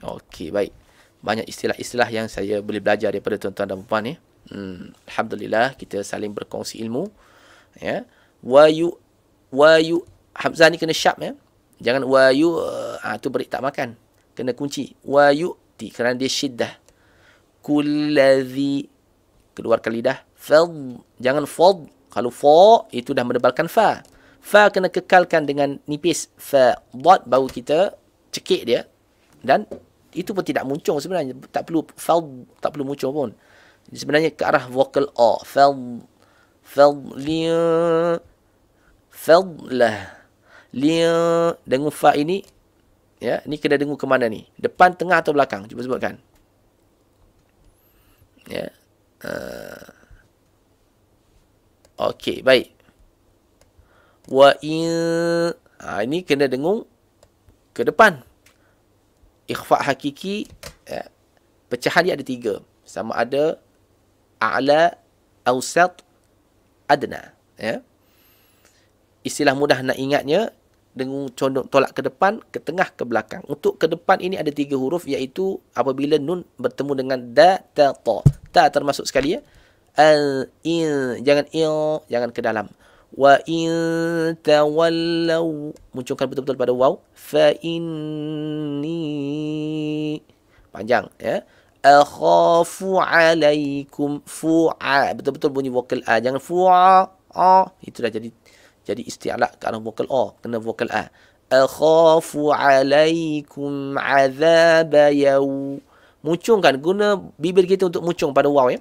Okey, baik. Banyak istilah-istilah yang saya boleh belajar daripada tuan-tuan dan puan ya. Hmm, alhamdulillah kita saling berkongsi ilmu ya. Wa yu wa yu Hamzah ni kena sharp ya. Jangan wa yu ah, ah tu beri tak makan. Kena kunci. Wa yu ti kerana dia syiddah. Kulladhi keluar kelidah. Fad jangan fad. Kalau fa itu dah menebalkan fa. Fa kena kekalkan dengan nipis. Fa dot bau kita cekik dia dan itu pun tidak muncung sebenarnya tak perlu fal tak perlu muncung pun sebenarnya ke arah vokal a fal fal li fal lah lia dengan fa ini ya ni kena dengar ke mana ni depan tengah atau belakang cuba sebutkan ya uh, okey baik wa in ha, ini kena dengung ke depan ikhfa hakiki ya. pecahan dia ada tiga sama ada a'la awsat adna ya istilah mudah nak ingatnya dengung condong tolak ke depan ke tengah ke belakang untuk ke depan ini ada tiga huruf iaitu apabila nun bertemu dengan da ta ta ta termasuk sekali ya al in jangan il jangan ke dalam wa in tawallaw munculkan betul-betul pada waw fa inni panjang ya akhafu alaikum fu'a betul-betul bunyi vokal a jangan fu'a a itu dah jadi jadi isti'la' ke arah vokal A. Kena vokal A. Akhafu alaikum azaba yaw. Mucungkan. Guna bibir kita untuk mucung pada waw ya.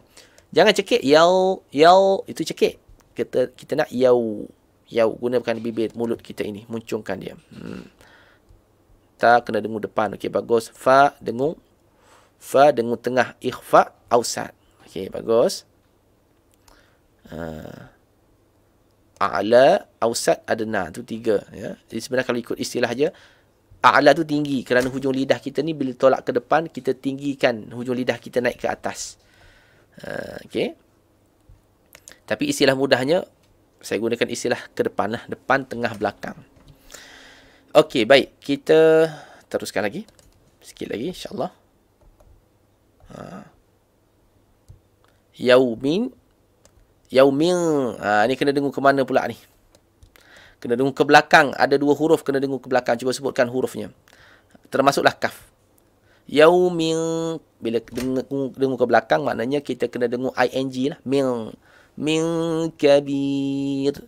Jangan cekik. Yau yau Itu cekik. Kita kita nak yau Yaw. Gunakan bibir mulut kita ini. Muncungkan dia. Hmm. Ta kena dengung depan. Okey bagus. Fa dengung. Fa dengung tengah. Ikhfa. Ausat. Okey bagus. Haa. Uh a'la ausat adna tu tiga ya jadi sebenarnya kalau ikut istilah je a'la tu tinggi kerana hujung lidah kita ni bila tolak ke depan kita tinggikan hujung lidah kita naik ke atas uh, okey tapi istilah mudahnya saya gunakan istilah ke depan lah depan tengah belakang okey baik kita teruskan lagi sikit lagi insyaallah ha Yaumin Yaumil. Ha, ini kena dengung ke mana pula ni? Kena dengung ke belakang. Ada dua huruf kena dengung ke belakang. Cuba sebutkan hurufnya. Termasuklah kaf. Yaumil. Bila dengung, dengung ke belakang, maknanya kita kena dengung ing lah. Mil. Min kabir.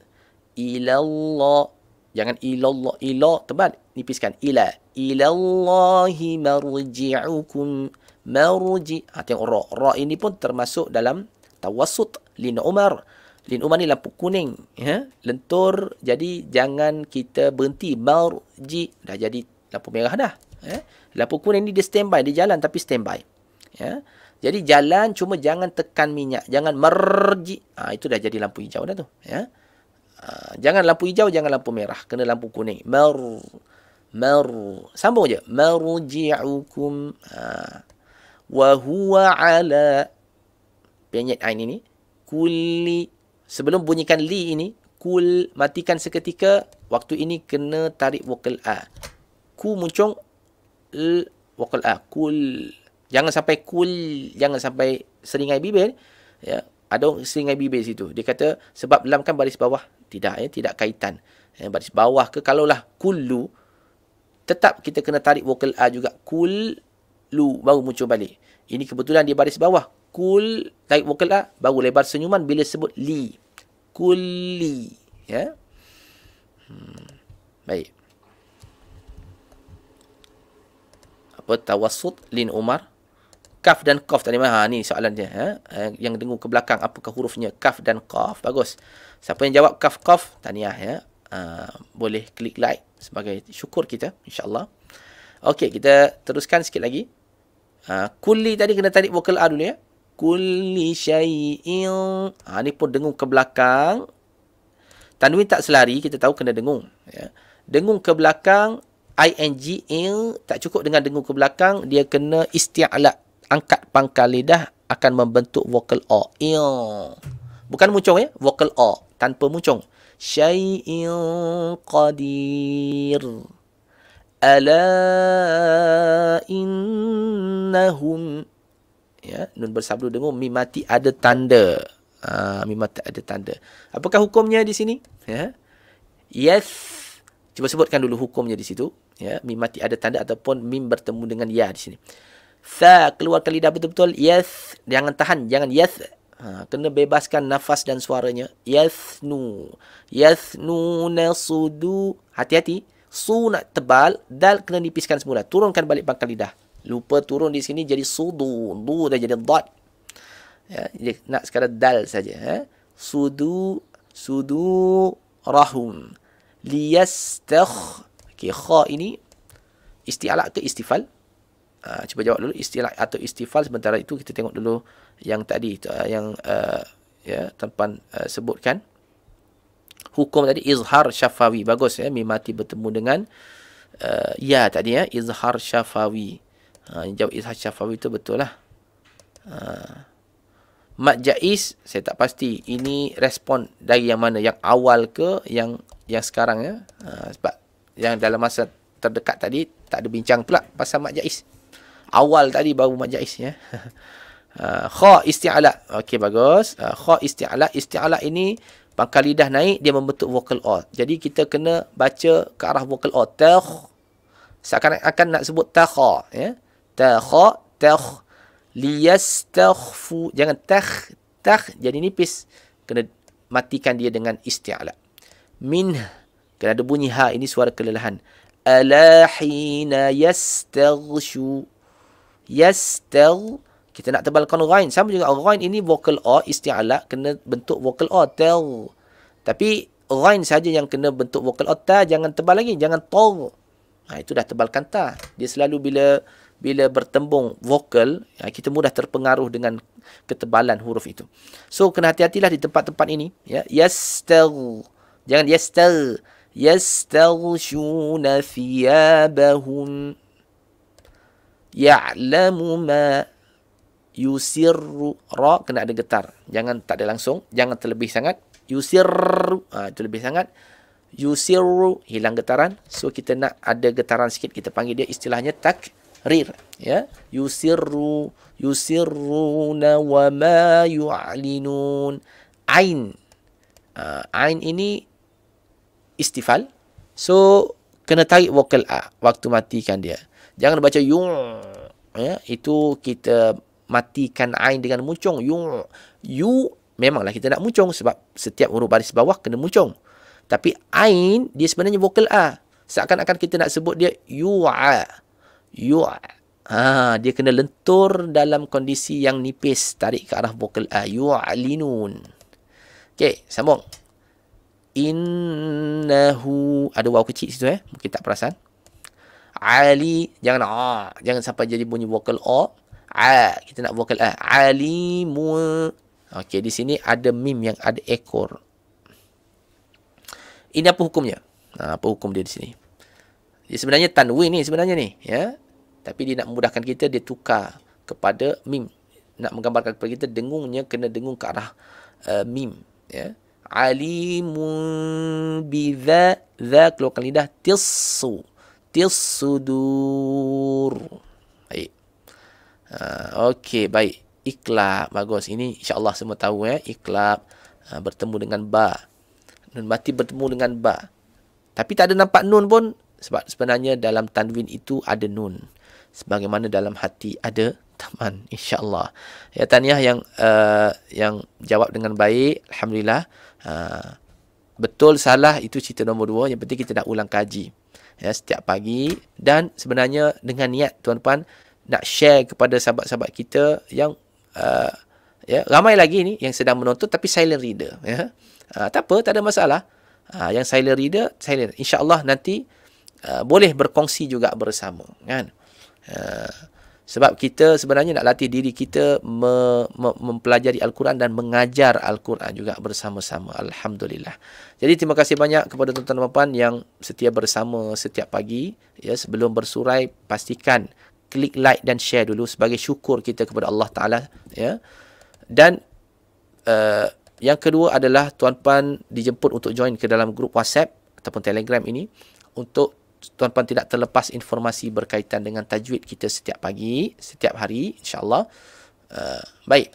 Ilallah. Jangan ilallah. Ilah. Tebal. Nipiskan. Ilah. Ilallahi marji'ukum. Marji. Ha, tengok ra. Ra ini pun termasuk dalam tawasut. Lin Umar. Lin Umar ni lampu kuning. Ya? Lentur. Jadi, jangan kita berhenti. Marji. Dah jadi lampu merah dah. Ya? Lampu kuning ni dia standby. Dia jalan tapi standby. Ya? Jadi, jalan cuma jangan tekan minyak. Jangan merji. Ha, ah, itu dah jadi lampu hijau dah tu. Ya? Ha, jangan lampu hijau, jangan lampu merah. Kena lampu kuning. Mar, mar, Sambung je. Merji'ukum. Ha. Ah, Wahuwa ala. Penyet air ni ni. Kuli sebelum bunyikan li ini kul matikan seketika waktu ini kena tarik vokal a ku muncung l vokal a kul jangan sampai kul jangan sampai seringai bibir ya ada seringai bibir situ dia kata sebab lam kan baris bawah tidak ya tidak kaitan ya, baris bawah ke kalaulah kulu tetap kita kena tarik vokal a juga kul lu baru muncul balik ini kebetulan dia baris bawah kul tarik vokal lah. a, baru lebar senyuman bila sebut li kulli ya hmm. baik apa tawassut lin umar kaf dan qaf tadi ha ni soalan dia ha? Eh, yang dengung ke belakang apakah hurufnya kaf dan qaf bagus siapa yang jawab kaf qaf tahniah ya ha, boleh klik like sebagai syukur kita insyaallah okey kita teruskan sikit lagi Uh, ha, kuli tadi kena tarik vokal A dulu ya kulli syai'in. Ha, ni pun dengung ke belakang. Tanwin tak selari, kita tahu kena dengung. Ya. Dengung ke belakang, ing il, tak cukup dengan dengung ke belakang, dia kena isti'alat angkat pangkal lidah akan membentuk vokal o. Il. Bukan muncung ya, vokal o tanpa muncung. Syai'in qadir. Ala innahum ya nun bersabdu dengung mimati ada tanda ha ah, mim ada tanda apakah hukumnya di sini ya yes cuba sebutkan dulu hukumnya di situ ya mim ada tanda ataupun mim bertemu dengan ya di sini sa keluar lidah betul-betul yes jangan tahan jangan yes ha kena bebaskan nafas dan suaranya Yes nu, yasnu yasnu nasudu hati-hati su nak tebal dal kena nipiskan semula turunkan balik pangkal lidah lupa turun di sini jadi sudu du dah jadi dot ya jadi nak sekarang dal saja eh? sudu sudu rahum liastakh. okay, kha ini isti'la ke istifal uh, cuba jawab dulu istila atau istifal sementara itu kita tengok dulu yang tadi ah, yang uh, ya tempan uh, sebutkan hukum tadi izhar syafawi bagus ya mimati bertemu dengan uh, ya tadi ya izhar syafawi Ha, jawab Ishak Syafawi tu betul lah. Ha. Mat Jais, saya tak pasti ini respon dari yang mana, yang awal ke yang yang sekarang ya. Ha, sebab yang dalam masa terdekat tadi tak ada bincang pula pasal Mat Jais. Awal tadi baru Mat Jais ya. Uh, kha isti'ala Okey bagus uh, Kha isti'ala Isti'ala ini Pangkal lidah naik Dia membentuk vocal O Jadi kita kena baca Ke arah vocal O Ta Seakan-akan nak sebut ta ya? Yeah? takha takh liyastakhfu jangan takh takh jadi nipis kena matikan dia dengan isti'la min kena ada bunyi ha ini suara kelelahan alahina yastaghshu yastagh kita nak tebalkan ghain sama juga ghain ini vokal o isti'la kena bentuk vokal o takh. tapi ghain saja yang kena bentuk vokal o takh. jangan tebal lagi jangan tor ha itu dah tebalkan ta dia selalu bila bila bertembung vokal ya, kita mudah terpengaruh dengan ketebalan huruf itu so kena hati-hatilah di tempat-tempat ini ya yastal jangan yastal yastalshuna thiyabahum ya'lamu ma yusirru ra kena ada getar jangan tak ada langsung jangan terlebih sangat yusir ha, itu lebih sangat yusirru hilang getaran so kita nak ada getaran sikit kita panggil dia istilahnya tak Rir, ya yusirru yusirruna wa ma yu'linun ain uh, ain ini istifal so kena tarik vokal a waktu matikan dia jangan baca yu ya itu kita matikan ain dengan muncung yu yu memanglah kita nak muncung sebab setiap huruf baris bawah kena muncung tapi ain dia sebenarnya vokal a seakan-akan kita nak sebut dia yu'a yu' ha, dia kena lentur dalam kondisi yang nipis tarik ke arah vokal a ah, yu'linun okey sambung innahu ada waw kecil situ eh mungkin tak perasan ali jangan a ah, jangan sampai jadi bunyi vokal o a kita nak vokal a ah, alimu okey di sini ada mim yang ada ekor ini apa hukumnya ha, apa hukum dia di sini jadi sebenarnya tanwin ni sebenarnya ni, ya. Tapi dia nak memudahkan kita dia tukar kepada mim. Nak menggambarkan kepada kita dengungnya kena dengung ke arah uh, mim, ya. Alimun bidza za keluarkan lidah tisu tisudur. Baik. Uh, okey, baik. Iklab bagus. Ini insya-Allah semua tahu ya, iklab uh, bertemu dengan ba. Nun mati bertemu dengan ba. Tapi tak ada nampak nun pun sebab sebenarnya dalam tanwin itu ada nun. Sebagaimana dalam hati ada taman. InsyaAllah. Ya Taniah yang uh, yang jawab dengan baik. Alhamdulillah. Uh, betul salah itu cerita nombor dua. Yang penting kita nak ulang kaji. Ya, setiap pagi. Dan sebenarnya dengan niat tuan tuan Nak share kepada sahabat-sahabat kita yang... Uh, ya, ramai lagi ni yang sedang menonton tapi silent reader ya. Uh, tak apa, tak ada masalah. Uh, yang silent reader, silent. InsyaAllah nanti Ah, boleh berkongsi juga bersama kan uh, sebab kita sebenarnya nak latih diri kita me, me, mempelajari al-Quran dan mengajar al-Quran juga bersama-sama alhamdulillah. Jadi terima kasih banyak kepada tuan-tuan dan puan yang setia bersama setiap pagi ya sebelum bersurai pastikan klik like dan share dulu sebagai syukur kita kepada Allah taala ya. Dan uh, yang kedua adalah tuan-tuan dijemput untuk join ke dalam grup WhatsApp ataupun Telegram ini untuk tuan-tuan tidak terlepas informasi berkaitan dengan tajwid kita setiap pagi, setiap hari Insyaallah Uh, baik.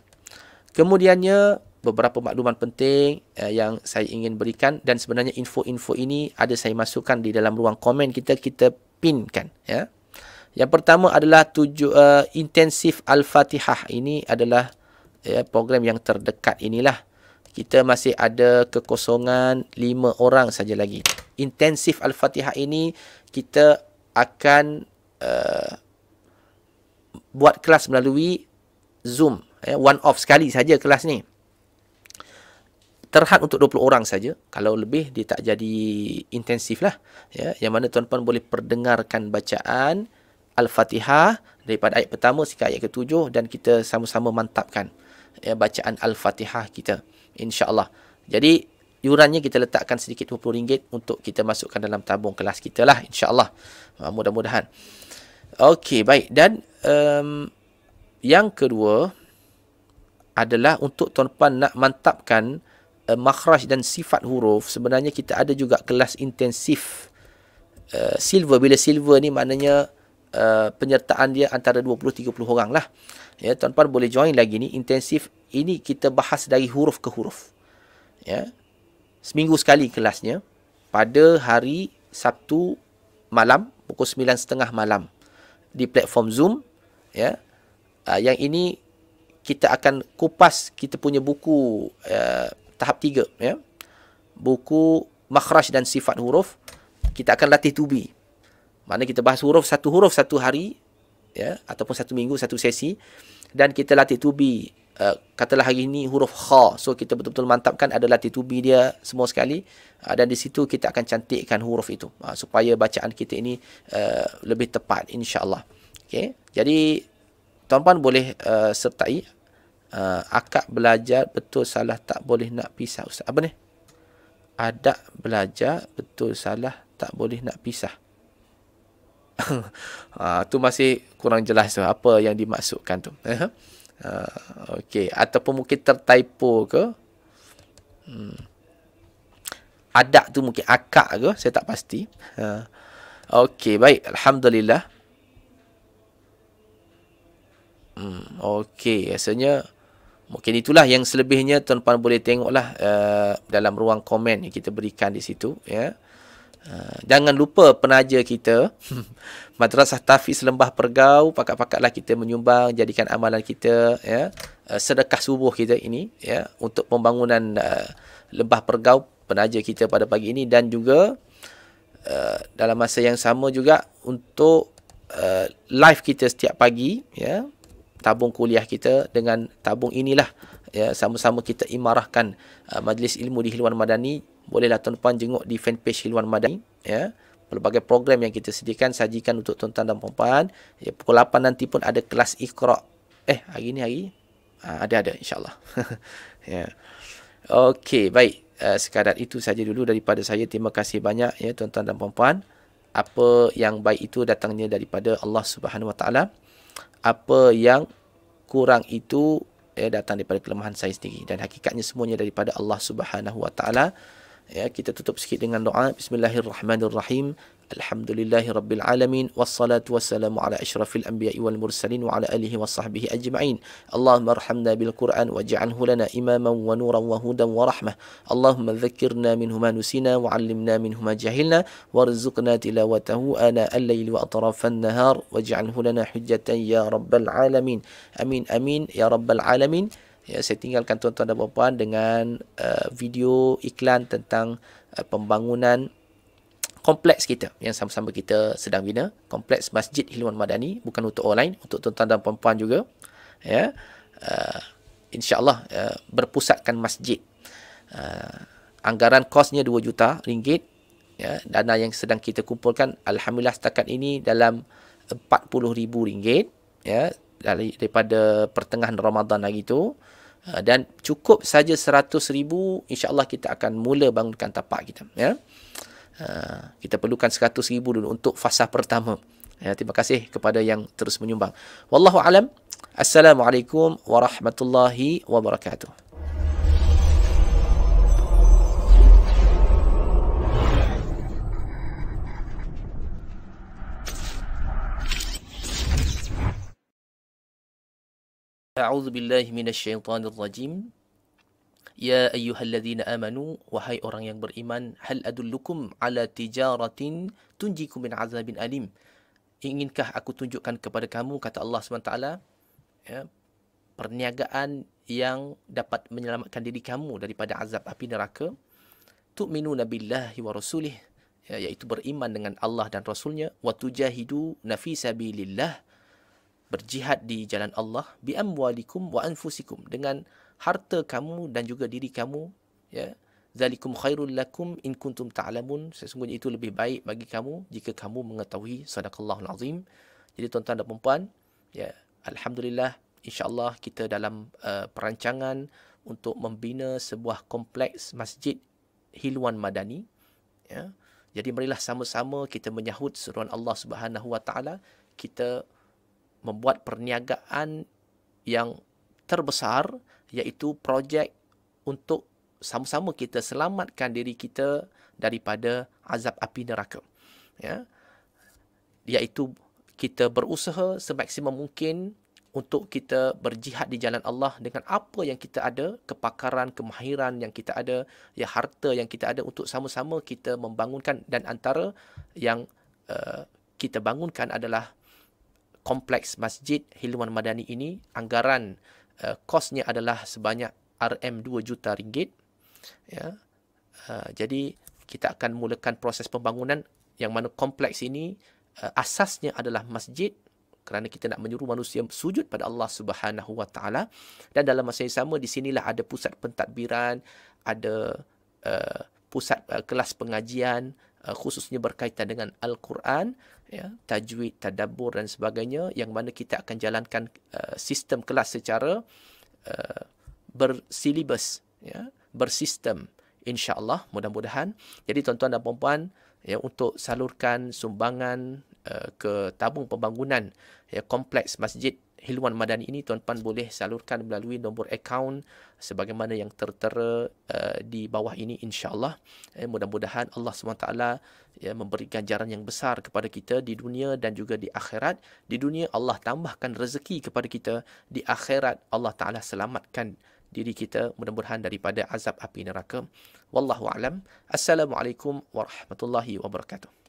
Kemudiannya beberapa makluman penting uh, yang saya ingin berikan dan sebenarnya info-info ini ada saya masukkan di dalam ruang komen kita kita pinkan ya. Yang pertama adalah tujuh uh, intensif al-Fatihah ini adalah ya, program yang terdekat inilah. Kita masih ada kekosongan lima orang saja lagi intensif Al-Fatihah ini kita akan uh, buat kelas melalui Zoom eh, one off sekali saja kelas ni terhad untuk 20 orang saja kalau lebih dia tak jadi intensif lah ya yang mana tuan-tuan boleh perdengarkan bacaan Al-Fatihah daripada ayat pertama sehingga ayat ketujuh dan kita sama-sama mantapkan ya, bacaan Al-Fatihah kita insya-Allah jadi Yurannya kita letakkan sedikit RM20 untuk kita masukkan dalam tabung kelas kita lah. InsyaAllah. Ha, mudah-mudahan. Okey, baik. Dan um, yang kedua adalah untuk tuan puan nak mantapkan uh, makhraj dan sifat huruf sebenarnya kita ada juga kelas intensif uh, silver bila silver ni maknanya uh, penyertaan dia antara 20 30 orang lah ya tuan puan boleh join lagi ni intensif ini kita bahas dari huruf ke huruf ya seminggu sekali kelasnya pada hari Sabtu malam pukul 9.30 malam di platform Zoom ya uh, yang ini kita akan kupas kita punya buku uh, tahap 3 ya buku makhraj dan sifat huruf kita akan latih tubi mana kita bahas huruf satu huruf satu hari ya ataupun satu minggu satu sesi dan kita latih tubi Uh, katalah hari ini huruf kha so kita betul-betul mantapkan adalah titubi dia semua sekali uh, dan di situ kita akan cantikkan huruf itu uh, supaya bacaan kita ini uh, lebih tepat insyaallah okey jadi tuan-tuan boleh uh, sertai uh, akak belajar betul salah tak boleh nak pisah ustaz apa ni Ada belajar betul salah tak boleh nak pisah ah uh, tu masih kurang jelas tu apa yang dimaksudkan tu Ah, okey ataupun mungkin tertaipo ke hmm. adat tu mungkin akak ke saya tak pasti ha uh. okey baik alhamdulillah hmm okey rasanya mungkin itulah yang selebihnya tuan-tuan boleh tengoklah uh, dalam ruang komen yang kita berikan di situ ya yeah. Ah, jangan lupa penaja kita Madrasah Tafiz Lembah Pergau pakat-pakatlah kita menyumbang jadikan amalan kita ya ah, sedekah subuh kita ini ya untuk pembangunan uh, Lembah Pergau penaja kita pada pagi ini dan juga uh, dalam masa yang sama juga untuk uh, live kita setiap pagi ya tabung kuliah kita dengan tabung inilah ya sama-sama kita imarahkan uh, majlis ilmu di Hilwan Madani bolehlah tuan-tuan jenguk di fanpage Hilwan Madani ya pelbagai program yang kita sediakan sajikan untuk tuan-tuan dan puan-puan ya pukul 8 nanti pun ada kelas Iqra eh hari ni hari ha, ada ada insyaallah ya okey baik uh, sekadar itu saja dulu daripada saya terima kasih banyak ya tuan-tuan dan puan-puan apa yang baik itu datangnya daripada Allah Subhanahu Wa Taala apa yang kurang itu ya, datang daripada kelemahan saya sendiri dan hakikatnya semuanya daripada Allah Subhanahu Wa Taala ya kita tutup sikit dengan doa bismillahirrahmanirrahim alhamdulillahi rabbil alamin wassalatu wassalamu ala asyrafil anbiya'i wal mursalin wa ala alihi washabbihi ajma'in Allahumma arhamna bil Qur'an waj'alhu lana imaman wa nuran wa hudan wa rahmah Allahumma dhakkirna minhu ma nusina wa 'allimna minhu ma jahilna warzuqna tilawatahu ana al-lail wa atrafan nahar waj'alhu lana hujjatan ya rabbal alamin amin amin ya rabbal alamin Ya, saya tinggalkan tuan-tuan dan puan-puan dengan uh, video iklan tentang uh, pembangunan kompleks kita yang sama-sama kita sedang bina, kompleks Masjid Hilwan Madani, bukan untuk orang lain, untuk tuan-tuan dan puan-puan juga. Ya. Uh, insya-Allah uh, berpusatkan masjid. Uh, anggaran kosnya 2 juta ringgit. Ya, dana yang sedang kita kumpulkan alhamdulillah setakat ini dalam 40,000 ringgit ya dari daripada pertengahan Ramadan lagi tu Ah, dan cukup saja seratus ribu insyaAllah kita akan mula bangunkan tapak kita ya uh, kita perlukan seratus ribu dulu untuk fasa pertama ya, terima kasih kepada yang terus menyumbang Wallahu alam. Assalamualaikum warahmatullahi wabarakatuh A'udzu billahi minasyaitonir rajim. Ya ayyuhalladzina amanu wahai orang yang beriman hal adullukum ala tijaratin tunjikum min azabin alim. Inginkah aku tunjukkan kepada kamu kata Allah SWT ya perniagaan yang dapat menyelamatkan diri kamu daripada azab api neraka tu'minu nabilahi wa rasulih ya, iaitu beriman dengan Allah dan rasulnya wa tujahidu nafisabilillah berjihad di jalan Allah bi amwalikum wa anfusikum dengan harta kamu dan juga diri kamu ya zalikum khairul lakum in kuntum ta'lamun sesungguhnya itu lebih baik bagi kamu jika kamu mengetahui sadaqallahul azim jadi tuan-tuan dan puan ya alhamdulillah insyaallah kita dalam uh, perancangan untuk membina sebuah kompleks masjid Hilwan Madani ya jadi marilah sama-sama kita menyahut seruan Allah Subhanahu wa taala kita membuat perniagaan yang terbesar iaitu projek untuk sama-sama kita selamatkan diri kita daripada azab api neraka. Ya. Iaitu kita berusaha semaksimum mungkin untuk kita berjihad di jalan Allah dengan apa yang kita ada, kepakaran, kemahiran yang kita ada, ya harta yang kita ada untuk sama-sama kita membangunkan dan antara yang uh, kita bangunkan adalah kompleks Masjid Hilwan Madani ini anggaran uh, kosnya adalah sebanyak RM2 juta ringgit ya uh, jadi kita akan mulakan proses pembangunan yang mana kompleks ini uh, asasnya adalah masjid kerana kita nak menyuruh manusia sujud pada Allah Subhanahu Wa Taala dan dalam masa yang sama di sinilah ada pusat pentadbiran ada uh, pusat uh, kelas pengajian uh, khususnya berkaitan dengan al-Quran ya tajwid tadabbur dan sebagainya yang mana kita akan jalankan uh, sistem kelas secara uh, bersilibus ya bersistem insyaallah mudah-mudahan jadi tuan-tuan dan puan ya untuk salurkan sumbangan uh, ke tabung pembangunan ya kompleks masjid Hilwan Madani ini tuan-tuan boleh salurkan melalui nombor akaun sebagaimana yang tertera uh, di bawah ini insyaAllah. Eh, mudah-mudahan Allah SWT ya, memberi ganjaran yang besar kepada kita di dunia dan juga di akhirat. Di dunia Allah tambahkan rezeki kepada kita. Di akhirat Allah Taala selamatkan diri kita mudah-mudahan daripada azab api neraka. Wallahu alam. Assalamualaikum warahmatullahi wabarakatuh.